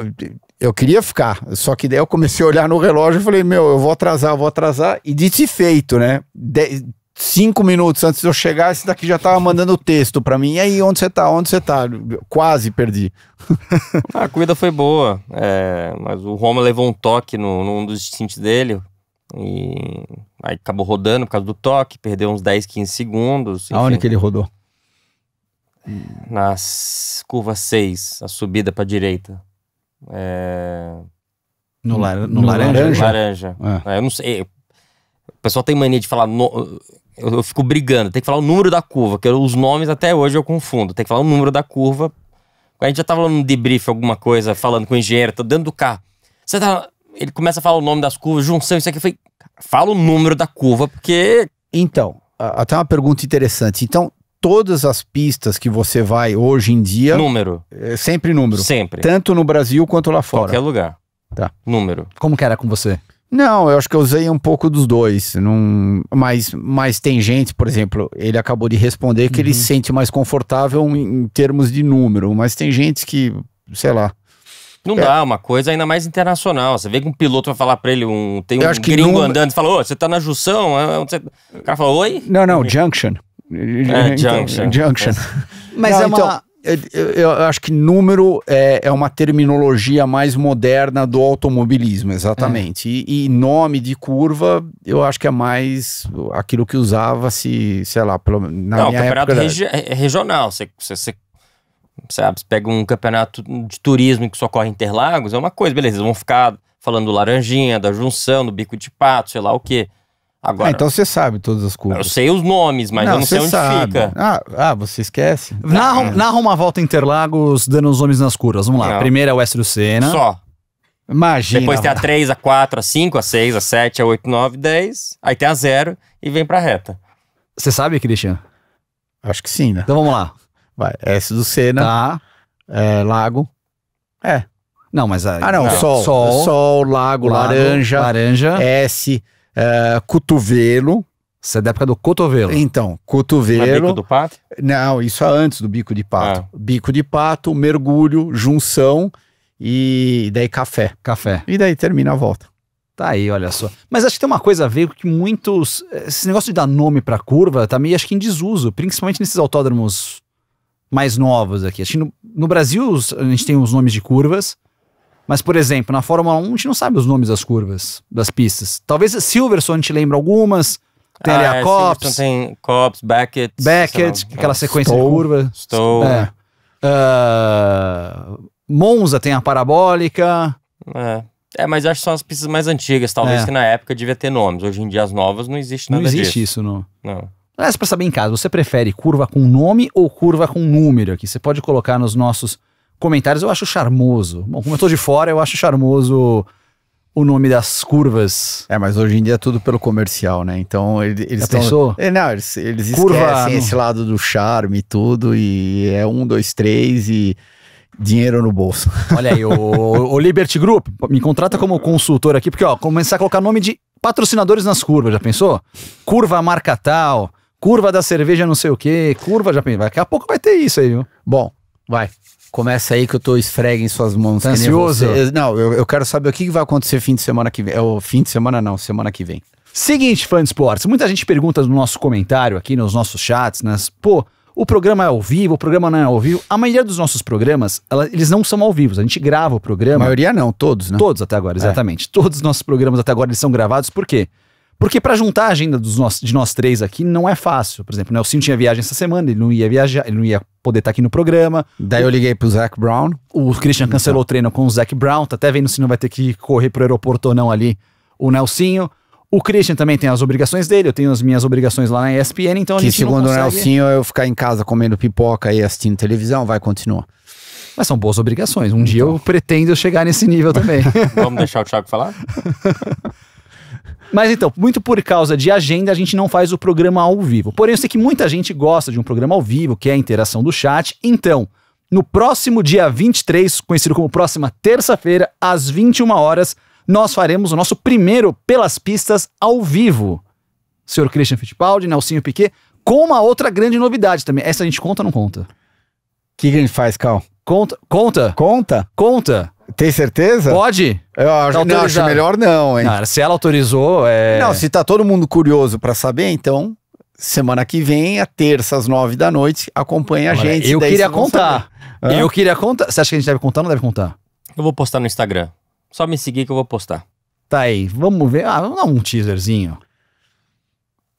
eu queria ficar. Só que daí eu comecei a olhar no relógio e falei, meu, eu vou atrasar, eu vou atrasar. E disse feito, né? De cinco minutos antes de eu chegar, esse daqui já tava mandando o texto para mim. E aí, onde você tá? Onde você tá? Quase perdi. a corrida foi boa, é, mas o Roma levou um toque no, num dos stints dele. E aí acabou rodando por causa do toque, perdeu uns 10, 15 segundos. Aonde que ele rodou? Na curva 6, a subida pra direita. É... No, lar no, no laranja? Laranja. É. É, eu não sei. O pessoal tem mania de falar. No... Eu, eu, fico brigando, tem que falar o número da curva, que os nomes até hoje eu confundo. Tem que falar o número da curva. A gente já tava no debrief, alguma coisa, falando com o engenheiro, tô tá dentro do carro. Você tá ele começa a falar o nome das curvas, junção, isso aqui. Eu falei, fala o número da curva, porque. Então, até uma pergunta interessante. Então, todas as pistas que você vai hoje em dia. Número. É sempre número. Sempre. Tanto no Brasil quanto lá fora. Qualquer lugar. Tá. Número. Como que era com você? Não, eu acho que eu usei um pouco dos dois. Num, mas, mas tem gente, por exemplo, ele acabou de responder que uhum. ele se sente mais confortável em, em termos de número, mas tem gente que, sei lá, não é. dá, é uma coisa ainda mais internacional. Você vê que um piloto vai falar pra ele, um, tem um gringo não... andando, e fala, ô, você tá na junção? É, é o cara fala, oi? Não, não, junction. É, então, junction. junction. Mas não, é uma... Então, eu, eu, acho que número é, é, uma terminologia mais moderna do automobilismo, exatamente. É. E, e, nome de curva, eu acho que é mais aquilo que usava-se, sei lá, pelo, na Não, minha campeonato época... regi é regional. Você, você, você sabe? Pega um campeonato de turismo que só corre Interlagos, é uma coisa, beleza, eles vão ficar falando do Laranjinha, da Junção, do Bico de Pato, sei lá o quê. Agora, ah, então você sabe todas as curvas. Eu sei os nomes, mas não, eu não sei onde sabe. fica. Ah, ah, você esquece? Narra, é. narra uma volta Interlagos dando os nomes nas curvas. Vamos lá. Não. Primeira é o S do Senna. Só. Imagina. Depois tem a 3, a 4, a 5, a 6, a 7, a 8, 9, 10. Aí tem a 0 e vem pra reta. Você sabe, Cristian? Acho que sim, né? Então vamos lá. Vai, S do Senna. Tá. É, lago. É. Não, mas aí, Ah, não, sol, sol. Sol, lago, lago laranja. Laranja. S, é, cotovelo. Isso é da época do cotovelo. Então, cotovelo. É bico do pato? Não, isso é antes do bico de pato. Ah. Bico de pato, mergulho, junção e daí café. Café. E daí termina a volta. Tá aí, olha só. Mas acho que tem uma coisa a ver que muitos. Esse negócio de dar nome pra curva tá meio, acho que, em desuso, principalmente nesses autódromos mais novos aqui. No, no, Brasil, a gente tem os nomes de curvas. Mas, por exemplo, na Fórmula 1, a gente não sabe os nomes das curvas, das pistas. Talvez Silverstone gente lembre algumas. Tem ah, ali a ah, é, Cops. Tem Cops, Beckett. Beckett, aquela sequência de curva. Stow. É. Uh, Monza tem a parabólica. É. É, mas acho que são as pistas mais antigas, talvez é. que na época devia ter nomes. Hoje em dia as novas não existe nada disso. Não existe disso, não. Não. Aliás, para saber em casa, você prefere curva com nome ou curva com número aqui? Você pode colocar nos nossos comentários, eu acho charmoso. Bom, como eu tô de fora, eu acho charmoso o nome das curvas. É, mas hoje em dia é tudo pelo comercial, né? Então eles estão. Pensou? É, não, eles, eles Curva esquecem no... esse lado do charme e tudo, e é um, dois, três e dinheiro no bolso. Olha aí, o, o Liberty Group, me contrata como consultor aqui, porque, ó, começar a colocar nome de patrocinadores nas curvas, já pensou? Curva marca tal curva da cerveja não sei o quê, curva já... Daqui a pouco vai ter isso aí, viu? Bom, vai. Começa aí que eu tô esfregue em suas mãos. Tá ansioso? não, eu, eu, quero saber o que vai acontecer fim de semana que vem. É o fim de semana não, semana que vem. Seguinte, fã de esportes, muita gente pergunta no nosso comentário aqui, nos nossos chats, nas... Pô, o programa é ao vivo, o programa não é ao vivo. A maioria dos nossos programas, ela, eles não são ao vivo. A gente grava o programa. A maioria não, todos, né? Todos até agora, exatamente. É. Todos os nossos programas até agora eles são gravados, por quê? Porque para juntar a agenda dos nossos de nós três aqui não é fácil. Por exemplo, o Nelson tinha viagem essa semana, ele não ia viajar, ele não ia poder estar tá aqui no programa. Daí eu liguei pro Zac Brown. O Christian então. cancelou então. o treino com o Zac Brown, tá até vendo se não vai ter que correr pro aeroporto ou não ali o Nelsinho. O Christian também tem as obrigações dele, eu tenho as minhas obrigações lá na ESPN, então que a gente segundo não consegue... o Nelsinho, eu ficar em casa comendo pipoca e assistindo televisão, vai, continuar Mas são boas obrigações. Um então. dia eu pretendo chegar nesse nível também. Vamos deixar o Thiago falar? Mas então, muito por causa de agenda, a gente não faz o programa ao vivo. Porém, eu sei que muita gente gosta de um programa ao vivo, que é a interação do chat. Então, no próximo dia 23, conhecido como próxima terça-feira, às 21 horas, nós faremos o nosso primeiro Pelas Pistas ao vivo. Senhor Christian Fittipaldi, Nelsinho Piquet, com uma outra grande novidade também. Essa a gente conta ou não conta? O que, que a gente faz, Cal? Conta. Conta? Conta. Conta. Tem certeza? Pode? Eu acho, tá não, acho melhor não, hein? se ela autorizou, é... Não, se tá todo mundo curioso para saber, então, semana que vem, a é terça às nove da noite, acompanha Olha, a gente. Eu queria contar. Eu queria contar. Você acha que a gente deve contar ou não deve contar? Eu vou postar no Instagram. Só me seguir que eu vou postar. Tá aí, vamos ver. Ah, vamos dar um teaserzinho.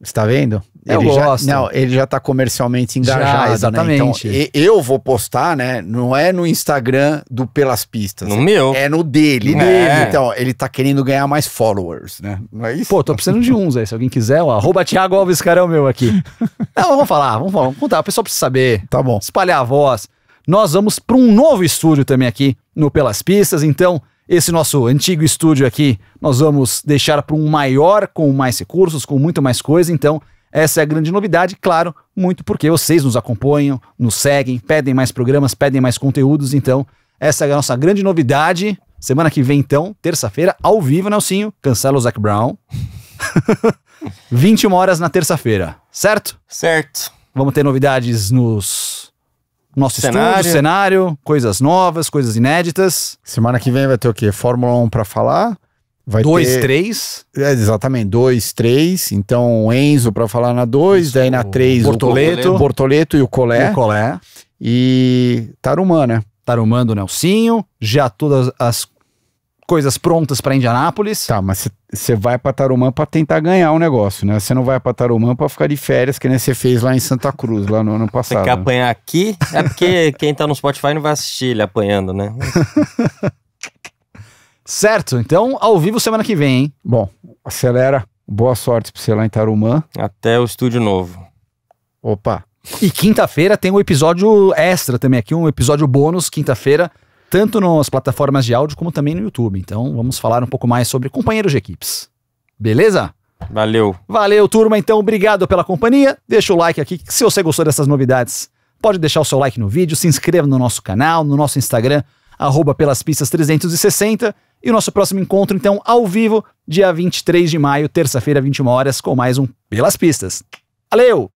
Está vendo? Eu ele gosto. Já, não, ele já tá comercialmente engajado, já, né? exatamente. Né? Então, eu vou postar, né? Não é no Instagram do Pelas Pistas. No meu. É no dele, é. dele. É. Então, ele tá querendo ganhar mais followers, né? Não é isso? Pô, tô precisando de uns aí. Se alguém quiser, ó, arroba Thiago Alves meu aqui. não, vamos falar, vamos falar, vamos contar. O pessoal precisa saber. Tá bom. Espalhar a voz. Nós vamos para um novo estúdio também aqui no Pelas Pistas, então esse nosso antigo estúdio aqui, nós vamos deixar para um maior, com mais recursos, com muito mais coisa. Então, essa é a grande novidade, claro, muito porque vocês nos acompanham, nos seguem, pedem mais programas, pedem mais conteúdos, então essa é a nossa grande novidade. Semana que vem, então, terça-feira, ao vivo, Nelsinho. Cancela o Zac Brown. 21 horas na terça-feira, certo? Certo. Vamos ter novidades nos nosso cenário. estúdio, cenário, coisas novas, coisas inéditas. Semana que vem vai ter o quê? Fórmula 1 para falar? Vai dois, ter, três? É, exatamente, dois, três. Então, Enzo para falar na dois, Isso, daí na três Bortoleto. o Bortoleto e o Colé. E o Colé. E Tarumã, né? Tarumã do Nelsinho, já todas as coisas prontas para Indianápolis. Tá, mas você vai para Tarumã para tentar ganhar o um negócio, né? Você não vai para Tarumã para ficar de férias, que nem você fez lá em Santa Cruz, lá no ano passado. Você quer apanhar aqui? É porque quem tá no Spotify não vai assistir ele apanhando, né? Certo, então ao vivo semana que vem, hein? Bom, acelera. Boa sorte pra você lá em Tarumã. Até o estúdio novo. Opa. E quinta-feira tem um episódio extra também aqui, um episódio bônus, quinta-feira, tanto nas plataformas de áudio como também no YouTube. Então vamos falar um pouco mais sobre companheiros de equipes. Beleza? Valeu. Valeu, turma. Então, obrigado pela companhia. Deixa o like aqui. Se você gostou dessas novidades, pode deixar o seu like no vídeo, se inscreva no nosso canal, no nosso Instagram, arroba pelas pistas 360 e o nosso próximo encontro, então, ao vivo, dia 23 de maio, terça-feira, 21 horas, com mais um Pelas Pistas. Valeu!